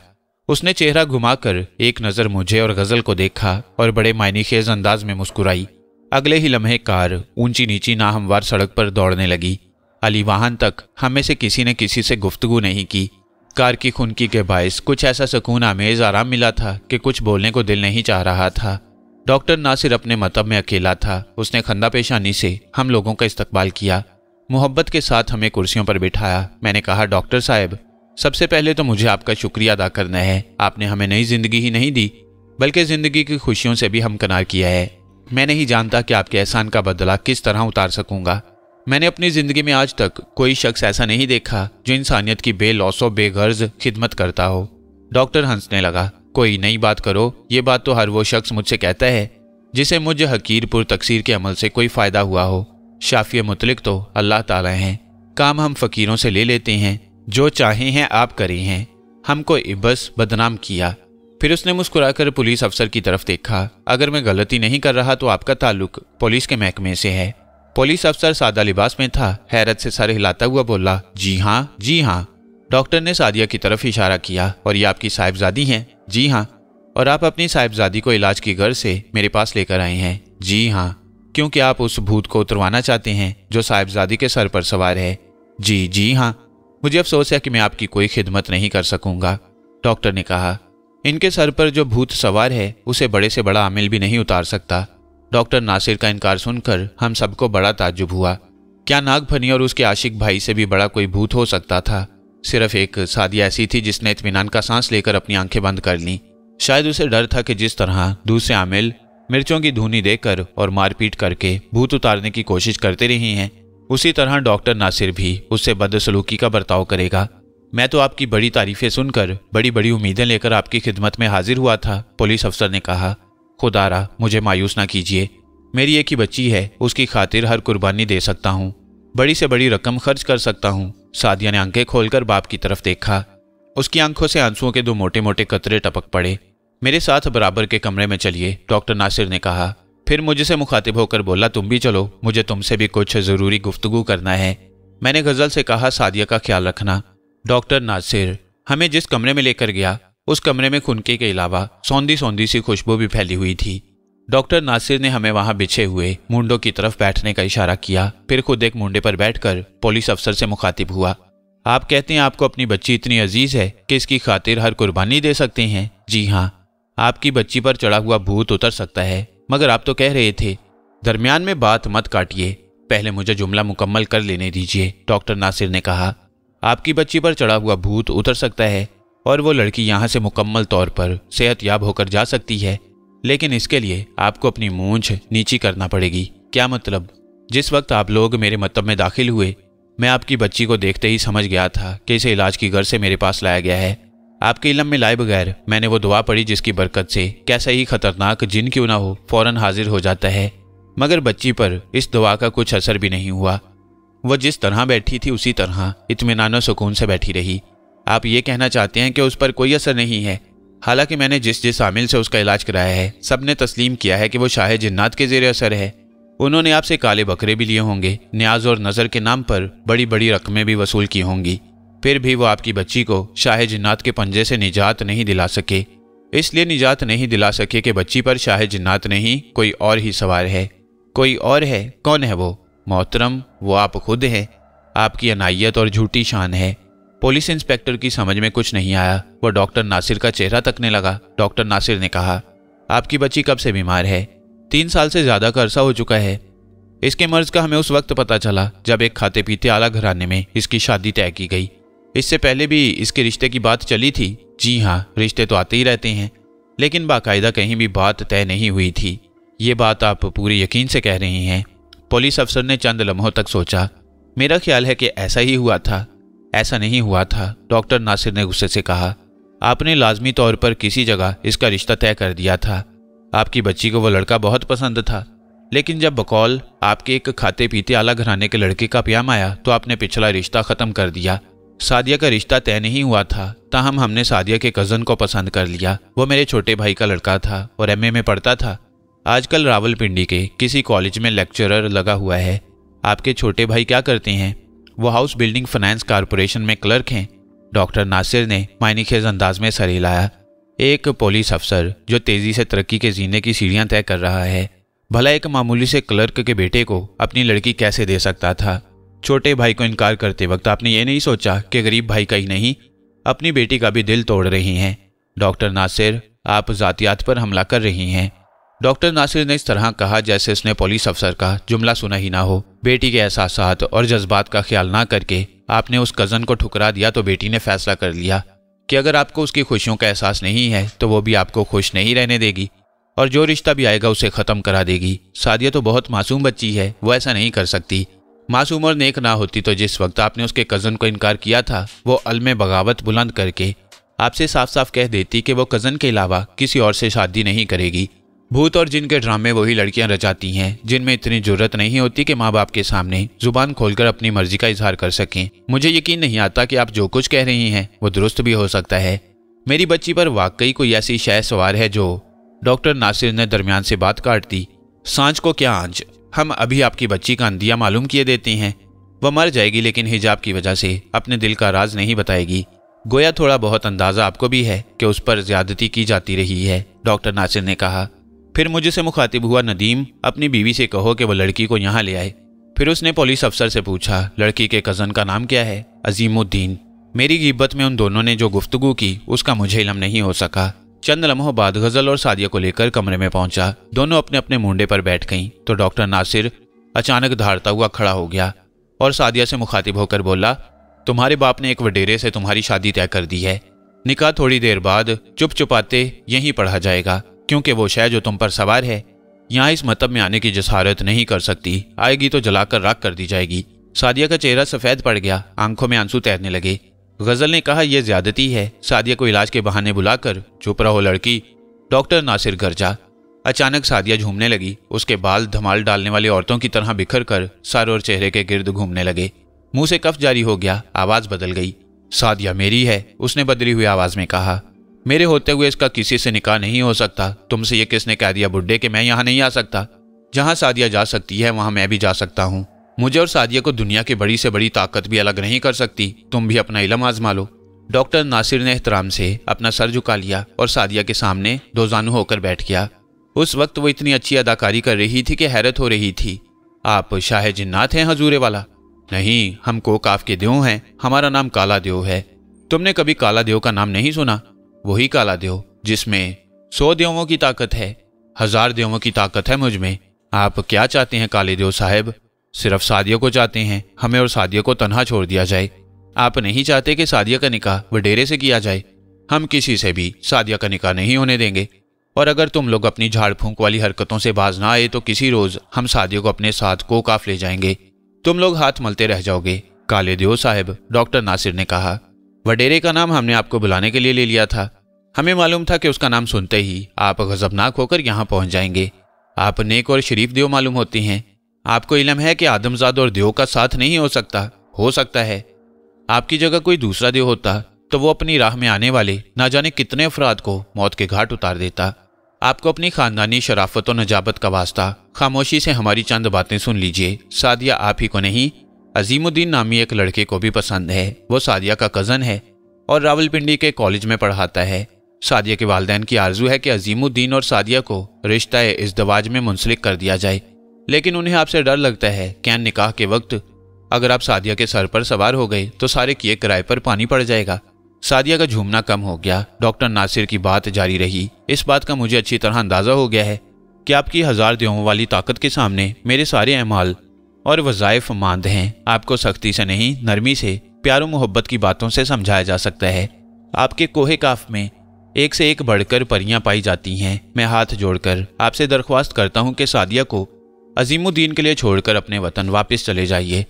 उसने चेहरा घुमाकर एक नज़र मुझे और गज़ल को देखा और बड़े मायने खेज अंदाज में मुस्कुराई अगले ही लम्हे कार ऊंची नीची नाहमवार सड़क पर दौड़ने लगी अली वाहन तक हमें से किसी ने किसी से गुफ्तगु नहीं की कार की खुनकी के बायस कुछ ऐसा सुकून आमेज आराम मिला था कि कुछ बोलने को दिल नहीं चाह रहा था डॉक्टर नासिर अपने मतब में अकेला था उसने खंदा पेशानी से हम लोगों का इस्तकबाल किया मोहब्बत के साथ हमें कुर्सियों पर बिठाया मैंने कहा डॉक्टर साहब सबसे पहले तो मुझे आपका शुक्रिया अदा करना है आपने हमें नई जिंदगी ही नहीं दी बल्कि ज़िंदगी की खुशियों से भी हमकनार किया है मैं नहीं जानता कि आपके एहसान का बदला किस तरह उतार सकूंगा मैंने अपनी ज़िंदगी में आज तक कोई शख्स ऐसा नहीं देखा जो इंसानियत की बेलौसो बेगर्ज खिदमत करता हो डॉक्टर हंसने लगा कोई नई बात करो ये बात तो हर वो शख्स मुझसे कहता है जिसे मुझे हकीरपुर तकसीर के अमल से कोई फ़ायदा हुआ हो शाफिया मुतलिक तो अल्लाह ताला हैं काम हम फ़कीरों से ले लेते हैं जो चाहे हैं आप करे हैं हमको इबस बदनाम किया फिर उसने मुस्कुराकर पुलिस अफसर की तरफ देखा अगर मैं गलती नहीं कर रहा तो आपका ताल्लुक पुलिस के महकमे से है पुलिस अफसर सादा लिबास में था हैरत से सर हिलाता हुआ बोला जी हाँ जी हाँ डॉक्टर ने सादिया की तरफ इशारा किया और ये आपकी साहिबजादी हैं जी हाँ और आप अपनी साहिबजादी को इलाज की गर्ज से मेरे पास लेकर आए हैं जी हाँ क्योंकि आप उस भूत को उतरवाना चाहते हैं जो साहिबजादी के सर पर सवार है जी जी हाँ मुझे अफसोस है कि मैं आपकी कोई खिदमत नहीं कर सकूंगा डॉक्टर ने कहा इनके सर पर जो भूत सवार है उसे बड़े से बड़ा आमिल भी नहीं उतार सकता डॉक्टर नासिर का इनकार सुनकर हम सबको बड़ा ताजुब हुआ क्या नागफनी और उसके आशिक भाई से भी बड़ा कोई भूत हो सकता था सिर्फ एक शादी ऐसी थी जिसने इतमान का सांस लेकर अपनी आंखें बंद कर लीं शायद उसे डर था कि जिस तरह दूसरे आमिल मिर्चों की धुनी देकर और मारपीट करके भूत उतारने की कोशिश करते रही हैं उसी तरह डॉक्टर नासिर भी उससे बदसलूकी का बर्ताव करेगा मैं तो आपकी बड़ी तारीफें सुनकर बड़ी बड़ी उम्मीदें लेकर आपकी खिदमत में हाजिर हुआ था पुलिस अफसर ने कहा खुदारा मुझे मायूस ना कीजिए मेरी एक ही बच्ची है उसकी खातिर हर कुर्बानी दे सकता हूँ बड़ी से बड़ी रकम खर्च कर सकता हूँ सादिया ने आंखें खोलकर बाप की तरफ देखा उसकी आंखों से आंसुओं के दो मोटे मोटे कतरे टपक पड़े मेरे साथ बराबर के कमरे में चलिए डॉक्टर नासिर ने कहा फिर मुझसे मुखातिब होकर बोला तुम भी चलो मुझे तुमसे भी कुछ ज़रूरी गुफ्तगु करना है मैंने गज़ल से कहा सादिया का ख्याल रखना डॉक्टर नासिर हमें जिस कमरे में लेकर गया उस कमरे में खुनके के अलावा सौंधी सौंधी सी खुशबू भी फैली हुई थी डॉक्टर नासिर ने हमें वहां बिछे हुए मुंडों की तरफ बैठने का इशारा किया फिर खुद एक मुंडे पर बैठकर पुलिस अफसर से मुखातिब हुआ आप कहते हैं आपको अपनी बच्ची इतनी अजीज है कि इसकी खातिर हर कुर्बानी दे सकते हैं जी हाँ आपकी बच्ची पर चढ़ा हुआ भूत उतर सकता है मगर आप तो कह रहे थे दरमियान में बात मत काटिए पहले मुझे जुमला मुकम्मल कर लेने दीजिए डॉक्टर नासिर ने कहा आपकी बच्ची पर चढ़ा हुआ भूत उतर सकता है और वो लड़की यहाँ से मुकम्मल तौर पर सेहतयाब होकर जा सकती है लेकिन इसके लिए आपको अपनी मूंछ नीची करना पड़ेगी क्या मतलब जिस वक्त आप लोग मेरे मतलब में दाखिल हुए मैं आपकी बच्ची को देखते ही समझ गया था कि इसे इलाज की घर से मेरे पास लाया गया है आपके इलम में लाए बगैर मैंने वो दुआ पढ़ी जिसकी बरकत से कैसा ही खतरनाक जिन क्यों ना हो फौरन हाजिर हो जाता है मगर बच्ची पर इस दुआ का कुछ असर भी नहीं हुआ वह जिस तरह बैठी थी उसी तरह इतमान सुकून से बैठी रही आप ये कहना चाहते हैं कि उस पर कोई असर नहीं है हालांकि मैंने जिस जिस आमिल से उसका इलाज कराया है सब ने तस्लीम किया है कि वो शाह जन्नात के जेर असर है उन्होंने आपसे काले बकरे भी लिए होंगे न्याज और नज़र के नाम पर बड़ी बड़ी रकमें भी वसूल की होंगी फिर भी वो आपकी बच्ची को शाह जिन्नात के पंजे से निजात नहीं दिला सके इसलिए निजात नहीं दिला सके कि बच्ची पर शाह जिन्नात नहीं कोई और ही सवार है कोई और है कौन है वो मोहतरम वो आप खुद हैं आपकी अनाइत और झूठी शान है पुलिस इंस्पेक्टर की समझ में कुछ नहीं आया वह डॉक्टर नासिर का चेहरा तकने लगा डॉक्टर नासिर ने कहा आपकी बच्ची कब से बीमार है तीन साल से ज़्यादा का अरसा हो चुका है इसके मर्ज का हमें उस वक्त पता चला जब एक खाते पीते आला घराने में इसकी शादी तय की गई इससे पहले भी इसके रिश्ते की बात चली थी जी हाँ रिश्ते तो आते ही रहते हैं लेकिन बाकायदा कहीं भी बात तय नहीं हुई थी ये बात आप पूरे यकीन से कह रही हैं पुलिस अफसर ने चंद लम्हों तक सोचा मेरा ख्याल है कि ऐसा ही हुआ था ऐसा नहीं हुआ था डॉक्टर नासिर ने गुस्से से कहा आपने लाजमी तौर पर किसी जगह इसका रिश्ता तय कर दिया था आपकी बच्ची को वो लड़का बहुत पसंद था लेकिन जब बकौल आपके एक खाते पीते आला घराने के लड़के का प्याम आया तो आपने पिछला रिश्ता ख़त्म कर दिया सादिया का रिश्ता तय नहीं हुआ था ताहम हमने सादिया के कज़न को पसंद कर लिया वो मेरे छोटे भाई का लड़का था और एमए में पढ़ता था आजकल रावलपिंडी के किसी कॉलेज में लेक्चरर लगा हुआ है आपके छोटे भाई क्या करते हैं वो हाउस बिल्डिंग फाइनेंस कारपोरेशन में क्लर्क हैं डॉक्टर नासिर ने खेज अंदाज में सर हिलाया एक पुलिस अफसर जो तेज़ी से तरक्की के जीने की सीढ़ियाँ तय कर रहा है भला एक मामूली से क्लर्क के बेटे को अपनी लड़की कैसे दे सकता था छोटे भाई को इनकार करते वक्त आपने ये नहीं सोचा कि गरीब भाई का ही नहीं अपनी बेटी का भी दिल तोड़ रही हैं डॉक्टर नासिर आप जातियात पर हमला कर रही हैं डॉक्टर नासिर ने इस तरह कहा जैसे उसने पुलिस अफसर का जुमला सुना ही ना हो बेटी के एहसास और जज्बात का ख्याल ना करके आपने उस कज़न को ठुकरा दिया तो बेटी ने फैसला कर लिया कि अगर आपको उसकी खुशियों का एहसास नहीं है तो वो भी आपको खुश नहीं रहने देगी और जो रिश्ता भी आएगा उसे ख़त्म करा देगी सादिया तो बहुत मासूम बच्ची है वो ऐसा नहीं कर सकती मासूम और नेक ना होती तो जिस वक्त आपने उसके कज़न को इनकार किया था वो अलम बगावत बुलंद करके आपसे साफ साफ कह देती कि वो कज़न के अलावा किसी और से शादी नहीं करेगी भूत और जिनके ड्रामे वही लड़कियां रचाती हैं जिनमें इतनी जरूरत नहीं होती कि माँ बाप के सामने जुबान खोलकर अपनी मर्जी का इजहार कर सकें मुझे यकीन नहीं आता कि आप जो कुछ कह रही हैं वो दुरुस्त भी हो सकता है मेरी बच्ची पर वाकई कोई ऐसी शय सवार है जो डॉक्टर नासिर ने दरमियान से बात काट दी सांझ को क्या आंच हम अभी आपकी बच्ची का अंधिया मालूम किए देते हैं वह मर जाएगी लेकिन हिजाब की वजह से अपने दिल का राज नहीं बताएगी गोया थोड़ा बहुत अंदाज़ा आपको भी है कि उस पर ज्यादती की जाती रही है डॉक्टर नासिर ने कहा फिर मुझसे मुखातिब हुआ नदीम अपनी बीवी से कहो कि वह लड़की को यहाँ ले आए फिर उसने पुलिस अफसर से पूछा लड़की के कज़न का नाम क्या है अजीमुद्दीन मेरी गिब्बत में उन दोनों ने जो गुफ्तगु की उसका मुझे इलम नहीं हो सका चंद लम्हों बाद गजल और सादिया को लेकर कमरे में पहुंचा दोनों अपने अपने मुंडे पर बैठ गईं तो डॉक्टर नासिर अचानक धारता हुआ खड़ा हो गया और सादिया से मुखातिब होकर बोला तुम्हारे बाप ने एक वडेरे से तुम्हारी शादी तय कर दी है निकाह थोड़ी देर बाद चुप चुपाते यहीं पढ़ा जाएगा क्योंकि वो शह जो तुम पर सवार है यहाँ इस मतब में आने की जसारत नहीं कर सकती आएगी तो जलाकर राख कर दी जाएगी सादिया का चेहरा सफेद पड़ गया आंखों में आंसू तैरने लगे गजल ने कहा यह ज्यादती है सादिया को इलाज के बहाने बुलाकर चुप रहो लड़की डॉक्टर नासिर घर जा अचानक सादिया झूमने लगी उसके बाल धमाल डालने वाली औरतों की तरह बिखर कर सर और चेहरे के गिर्द घूमने लगे मुंह से कफ जारी हो गया आवाज बदल गई सादिया मेरी है उसने बदली हुई आवाज में कहा मेरे होते हुए इसका किसी से निकाह नहीं हो सकता तुमसे ये किसने कह दिया बुड्ढे कि मैं यहाँ नहीं आ सकता जहाँ सादिया जा सकती है वहां मैं भी जा सकता हूँ मुझे और सादिया को दुनिया की बड़ी से बड़ी ताकत भी अलग नहीं कर सकती तुम भी अपना इलम आजमा लो डॉक्टर नासिर ने एहतराम से अपना सर झुका लिया और सादिया के सामने दो जानू होकर बैठ गया उस वक्त वो इतनी अच्छी अदाकारी कर रही थी कि हैरत हो रही थी आप शाह जिन्नात हैं हजूरे वाला नहीं हम कोकाफ के देव हैं हमारा नाम काला देव है तुमने कभी काला देव का नाम नहीं सुना वही काला देव जिसमें सौ देवों की ताकत है हजार देवों की ताकत है मुझ में आप क्या चाहते हैं काले देव साहब सिर्फ सादिया को चाहते हैं हमें और सादिया को तनहा छोड़ दिया जाए आप नहीं चाहते कि सादिया का निकाह वडेरे से किया जाए हम किसी से भी सादिया का निकाह नहीं होने देंगे और अगर तुम लोग अपनी झाड़ फूंक वाली हरकतों से बाज ना आए तो किसी रोज हम सादियों को अपने साथ को काफ ले जाएंगे तुम लोग हाथ मलते रह जाओगे काले देव साहब डॉक्टर नासिर ने कहा वडेरे का नाम हमने आपको बुलाने के लिए ले लिया था हमें मालूम था कि उसका नाम सुनते ही आप गजबनाक होकर यहाँ पहुंच जाएंगे आप नेक और शरीफ देव मालूम होती हैं आपको इलम है कि आदमजाद और देव का साथ नहीं हो सकता हो सकता है आपकी जगह कोई दूसरा देव होता तो वो अपनी राह में आने वाले ना जाने कितने अफराद को मौत के घाट उतार देता आपको अपनी खानदानी शराफत और नजाबत का वास्ता खामोशी से हमारी चंद बातें सुन लीजिए सादिया आप ही को नहीं अजीमुद्दीन नामी एक लड़के को भी पसंद है वो सादिया का कज़न है और रावलपिंडी के कॉलेज में पढ़ाता है सादिया के वालदेन की आरजू है कि अजीमुद्दीन और सादिया को रिश्ता इस दवाज में मुंसलिक कर दिया जाए लेकिन उन्हें आपसे डर लगता है कैन निकाह के वक्त अगर आप सादिया के सर पर सवार हो गए तो सारे किए किराए पर पानी पड़ जाएगा सादिया का झूमना कम हो गया डॉक्टर नासिर की बात जारी रही इस बात का मुझे अच्छी तरह अंदाजा हो गया है कि आपकी हजार देवों वाली ताकत के सामने मेरे सारे अमाल और वज़ायफ़ मांद हैं आपको सख्ती से नहीं नरमी से प्यारो मोहब्बत की बातों से समझाया जा सकता है आपके कोहे काफ में एक से एक बढ़कर परियां पाई जाती हैं मैं हाथ जोड़कर आपसे दरख्वास्त करता हूं कि सादिया को अजीमुद्दीन के लिए छोड़कर अपने वतन वापस चले जाइए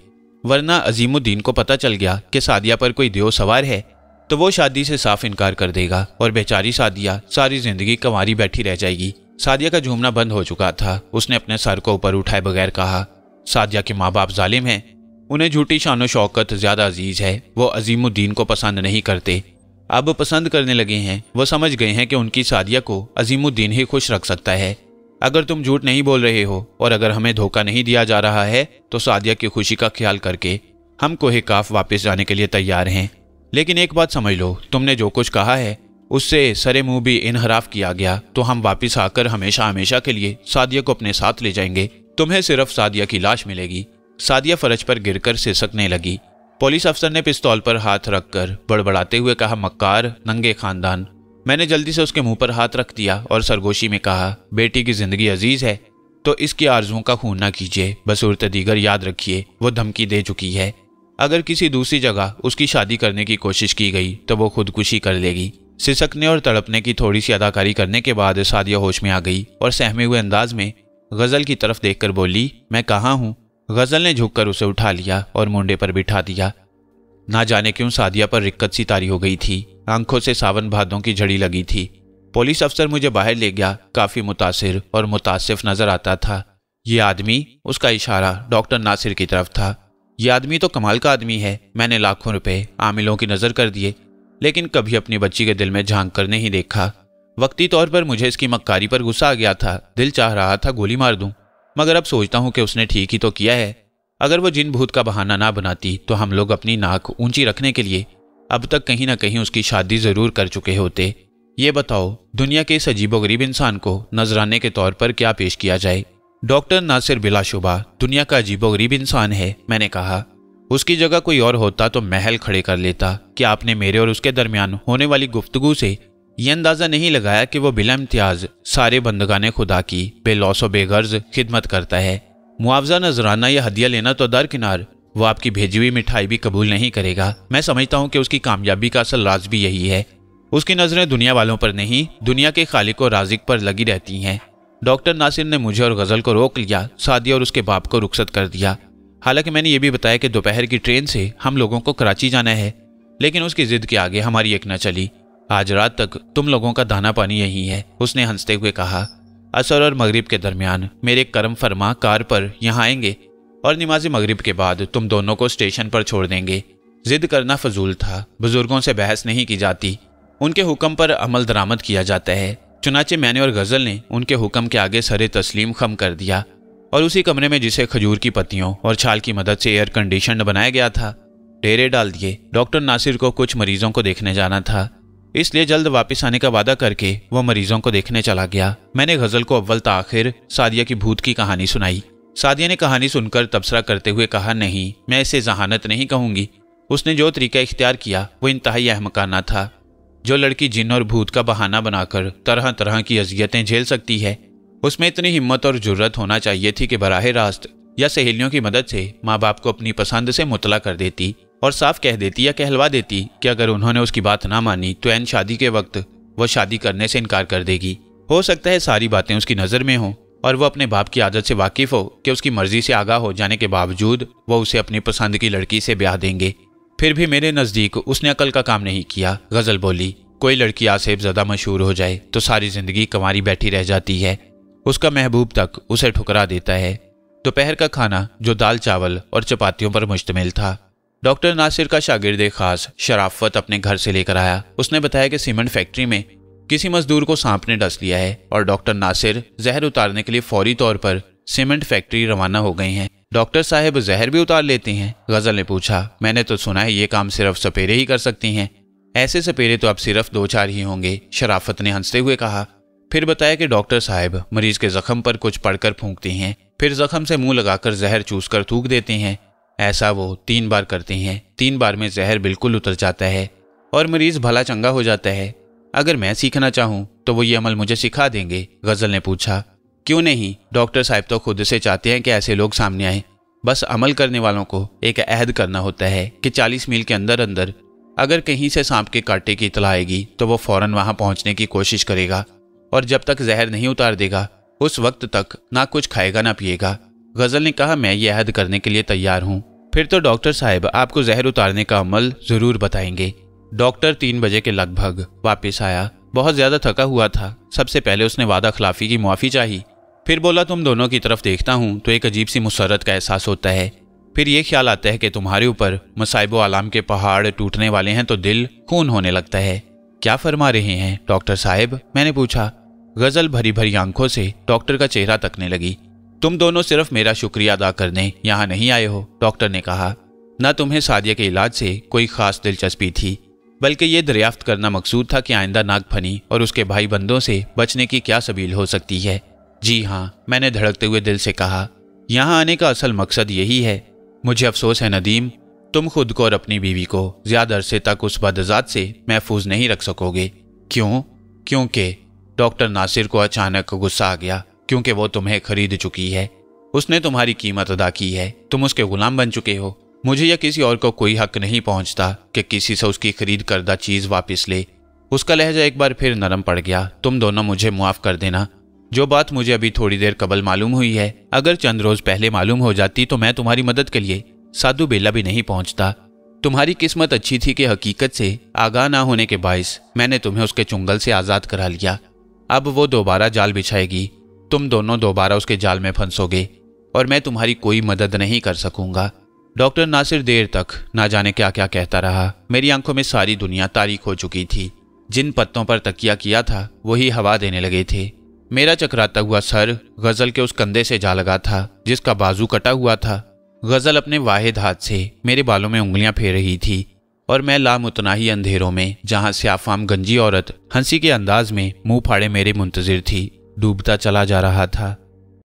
वरना अजीमुद्दीन को पता चल गया कि सादिया पर कोई देव सवार है तो वो शादी से साफ इनकार कर देगा और बेचारी सादिया सारी जिंदगी कंवारी बैठी रह जाएगी सादिया का झूमना बंद हो चुका था उसने अपने सर को ऊपर उठाए बगैर कहा सादिया के माँ बाप जालिम हैं उन्हें झूठी शान शौकत ज़्यादा अजीज़ है वो अजीमुद्दीन को पसंद नहीं करते अब पसंद करने लगे हैं वो समझ गए हैं कि उनकी सादिया को अजीमुद्दीन ही खुश रख सकता है अगर तुम झूठ नहीं बोल रहे हो और अगर हमें धोखा नहीं दिया जा रहा है तो सादिया की खुशी का ख्याल करके हम काफ वापस जाने के लिए तैयार हैं लेकिन एक बात समझ लो तुमने जो कुछ कहा है उससे सरे मुंह भी इनहराफ किया गया तो हम वापस आकर हमेशा हमेशा के लिए सादिया को अपने साथ ले जाएंगे तुम्हें सिर्फ सादिया की लाश मिलेगी सादिया फर्ज पर गिरकर सिसकने लगी पुलिस अफसर ने पिस्तौल पर हाथ रखकर बड़बड़ाते हुए कहा मक्कार नंगे खानदान मैंने जल्दी से उसके मुंह पर हाथ रख दिया और सरगोशी में कहा बेटी की जिंदगी अजीज है तो इसकी आरजुओं का खून ना कीजिए बसूरत दीगर याद रखिए वो धमकी दे चुकी है अगर किसी दूसरी जगह उसकी शादी करने की कोशिश की गई तो वो खुदकुशी कर लेगी सिसकने और तड़पने की थोड़ी सी अदाकारी करने के बाद सादिया होश में आ गई और सहमे हुए अंदाज में गज़ल की तरफ देखकर बोली मैं कहाँ हूँ गज़ल ने झुककर उसे उठा लिया और मुंडे पर बिठा दिया ना जाने क्यों सादिया पर रिक्कत सी तारी हो गई थी आंखों से सावन भादों की झड़ी लगी थी पुलिस अफसर मुझे बाहर ले गया काफ़ी मुतासर और मुतासिफ नज़र आता था ये आदमी उसका इशारा डॉक्टर नासिर की तरफ था ये आदमी तो कमाल का आदमी है मैंने लाखों रुपए आमिलों की नज़र कर दिए लेकिन कभी अपनी बच्ची के दिल में झांक कर नहीं देखा वक्ती तौर पर मुझे इसकी मक्कारी पर गुस्सा आ गया था दिल चाह रहा था गोली मार दूं मगर अब सोचता हूं कि उसने ठीक ही तो किया है अगर वो जिन भूत का बहाना ना बनाती तो हम लोग अपनी नाक ऊंची रखने के लिए अब तक कहीं ना कहीं उसकी शादी ज़रूर कर चुके होते ये बताओ दुनिया के इस अजीबोगरीब इंसान को नजराने के तौर पर क्या पेश किया जाए डॉक्टर नासिर बिलाशुबा दुनिया का अजीबोगरीब इंसान है मैंने कहा उसकी जगह कोई और होता तो महल खड़े कर लेता कि आपने मेरे और उसके दरमियान होने वाली गुफ्तगु से यह अंदाज़ा नहीं लगाया कि वो बिला इम्तियाज सारे बंदगाने खुदा की बेलौस बेगर्ज खिदमत करता है मुआवजा नजराना या हदिया लेना तो दरकिनार वो आपकी भेजी हुई मिठाई भी कबूल नहीं करेगा मैं समझता हूँ कि उसकी कामयाबी का असल राज भी यही है उसकी नज़रें दुनिया वालों पर नहीं दुनिया के खालिक और राजिक पर लगी रहती हैं डॉक्टर नासिर ने मुझे और गज़ल को रोक लिया सादिया और उसके बाप को रुखसत कर दिया हालांकि मैंने ये भी बताया कि दोपहर की ट्रेन से हम लोगों को कराची जाना है लेकिन उसकी जिद के आगे हमारी एक न चली आज रात तक तुम लोगों का दाना पानी यही है उसने हंसते हुए कहा असर और मगरिब के दरमियान मेरे कर्म फरमा कार पर यहाँ आएंगे और नमाज मगरिब के बाद तुम दोनों को स्टेशन पर छोड़ देंगे जिद करना फजूल था बुजुर्गों से बहस नहीं की जाती उनके हुक्म पर अमल दरामद किया जाता है चुनाचे मैंने और गज़ल ने उनके हुक्म के आगे सरे तस्लीम खम कर दिया और उसी कमरे में जिसे खजूर की पत्तियों और छाल की मदद से एयर कंडीशन बनाया गया था डेरे डाल दिए डॉक्टर नासिर को कुछ मरीजों को देखने जाना था इसलिए जल्द वापस आने का वादा करके वह मरीजों को देखने चला गया मैंने गजल को अव्वल आखिर सादिया की भूत की कहानी सुनाई सादिया ने कहानी सुनकर तबसरा करते हुए कहा नहीं मैं इसे जहानत नहीं कहूंगी उसने जो तरीका इख्तियार किया वो इंतहाई अहमकाना था जो लड़की जिन और भूत का बहाना बनाकर तरह तरह की अजियतें झेल सकती है उसमें इतनी हिम्मत और ज़रूरत होना चाहिए थी कि बराह रास्त या सहेलियों की मदद से माँ बाप को अपनी पसंद से मुतला कर देती और साफ कह देती या कहलवा देती कि अगर उन्होंने उसकी बात ना मानी तो एन शादी के वक्त वह शादी करने से इनकार कर देगी हो सकता है सारी बातें उसकी नज़र में हों और वह अपने बाप की आदत से वाकिफ हो कि उसकी मर्जी से आगा हो जाने के बावजूद वह उसे अपनी पसंद की लड़की से ब्याह देंगे फिर भी मेरे नज़दीक उसने अकल का काम नहीं किया गज़ल बोली कोई लड़की आसेब ज़्यादा मशहूर हो जाए तो सारी ज़िंदगी कंवारी बैठी रह जाती है उसका महबूब तक उसे ठुकरा देता है दोपहर का खाना जो दाल चावल और चपातियों पर मुश्तमिल था डॉक्टर नासिर का शागिर्द खास शराफत अपने घर से लेकर आया उसने बताया कि सीमेंट फैक्ट्री में किसी मजदूर को सांप ने डस लिया है और डॉक्टर नासिर जहर उतारने के लिए फौरी तौर पर सीमेंट फैक्ट्री रवाना हो गई हैं डॉक्टर साहब जहर भी उतार लेती हैं गजल ने पूछा मैंने तो सुना है ये काम सिर्फ सपेरे ही कर सकती हैं ऐसे सपेरे तो अब सिर्फ दो चार ही होंगे शराफत ने हंसते हुए कहा फिर बताया कि डॉक्टर साहब मरीज के जख्म पर कुछ पड़कर फूंकती हैं फिर जख्म से मुंह लगाकर जहर चूस थूक देती हैं ऐसा वो तीन बार करते हैं तीन बार में जहर बिल्कुल उतर जाता है और मरीज भला चंगा हो जाता है अगर मैं सीखना चाहूँ तो वो ये अमल मुझे सिखा देंगे गज़ल ने पूछा क्यों नहीं डॉक्टर साहब तो खुद से चाहते हैं कि ऐसे लोग सामने आए बस अमल करने वालों को एक अहद करना होता है कि 40 मील के अंदर अंदर अगर कहीं से सांप के कांटे की इतला आएगी तो वो फौरन वहां पहुंचने की कोशिश करेगा और जब तक जहर नहीं उतार देगा उस वक्त तक ना कुछ खाएगा ना पिएगा गज़ल ने कहा मैं ये अहद करने के लिए तैयार हूँ फिर तो डॉक्टर साहब आपको जहर उतारने का अमल ज़रूर बताएंगे डॉक्टर तीन बजे के लगभग वापस आया बहुत ज़्यादा थका हुआ था सबसे पहले उसने वादा खिलाफी की मुआफ़ी चाही फिर बोला तुम दोनों की तरफ देखता हूँ तो एक अजीब सी मुसरत का एहसास होता है फिर ये ख्याल आता है कि तुम्हारे ऊपर मसाइब आलाम के पहाड़ टूटने वाले हैं तो दिल खून होने लगता है क्या फरमा रहे हैं डॉक्टर साहब मैंने पूछा गजल भरी भरी आंखों से डॉक्टर का चेहरा तकने लगी तुम दोनों सिर्फ मेरा शुक्रिया अदा करने यहाँ नहीं आए हो डॉक्टर ने कहा न तुम्हें सादिया के इलाज से कोई खास दिलचस्पी थी बल्कि ये दरियाफ्त करना मकसूद था कि आइंदा नागफनी और उसके भाई बंदों से बचने की क्या सबील हो सकती है जी हाँ मैंने धड़कते हुए दिल से कहा यहाँ आने का असल मकसद यही है मुझे अफसोस है नदीम तुम खुद को और अपनी बीवी को ज्यादा अरसे तक उस बदजात से महफूज नहीं रख सकोगे क्यों क्योंकि डॉक्टर नासिर को अचानक गुस्सा आ गया क्योंकि वो तुम्हें खरीद चुकी है उसने तुम्हारी कीमत अदा की है तुम उसके गुलाम बन चुके हो मुझे या किसी और को कोई हक नहीं पहुंचता कि किसी से उसकी खरीद करदा चीज वापस ले उसका लहजा एक बार फिर नरम पड़ गया तुम दोनों मुझे मुआफ कर देना जो बात मुझे अभी थोड़ी देर कबल मालूम हुई है अगर चंद रोज पहले मालूम हो जाती तो मैं तुम्हारी मदद के लिए साधु बेला भी नहीं पहुंचता तुम्हारी किस्मत अच्छी थी कि हकीकत से आगाह ना होने के बायस मैंने तुम्हें उसके चुंगल से आज़ाद करा लिया अब वो दोबारा जाल बिछाएगी तुम दोनों दोबारा उसके जाल में फंसोगे और मैं तुम्हारी कोई मदद नहीं कर सकूंगा डॉक्टर नासिर देर तक ना जाने क्या क्या कहता रहा मेरी आंखों में सारी दुनिया तारीख हो चुकी थी जिन पत्तों पर तकिया किया था वही हवा देने लगे थे मेरा चकराता हुआ सर गजल के उस कंधे से जा लगा था जिसका बाजू कटा हुआ था गजल अपने वाहिद हाथ से मेरे बालों में उंगलियां फेर रही थी और मैं लाम उतना ही अंधेरों में जहां से आफाम गंजी औरत हंसी के अंदाज में मुंह फाड़े मेरे मुंतजिर थी डूबता चला जा रहा था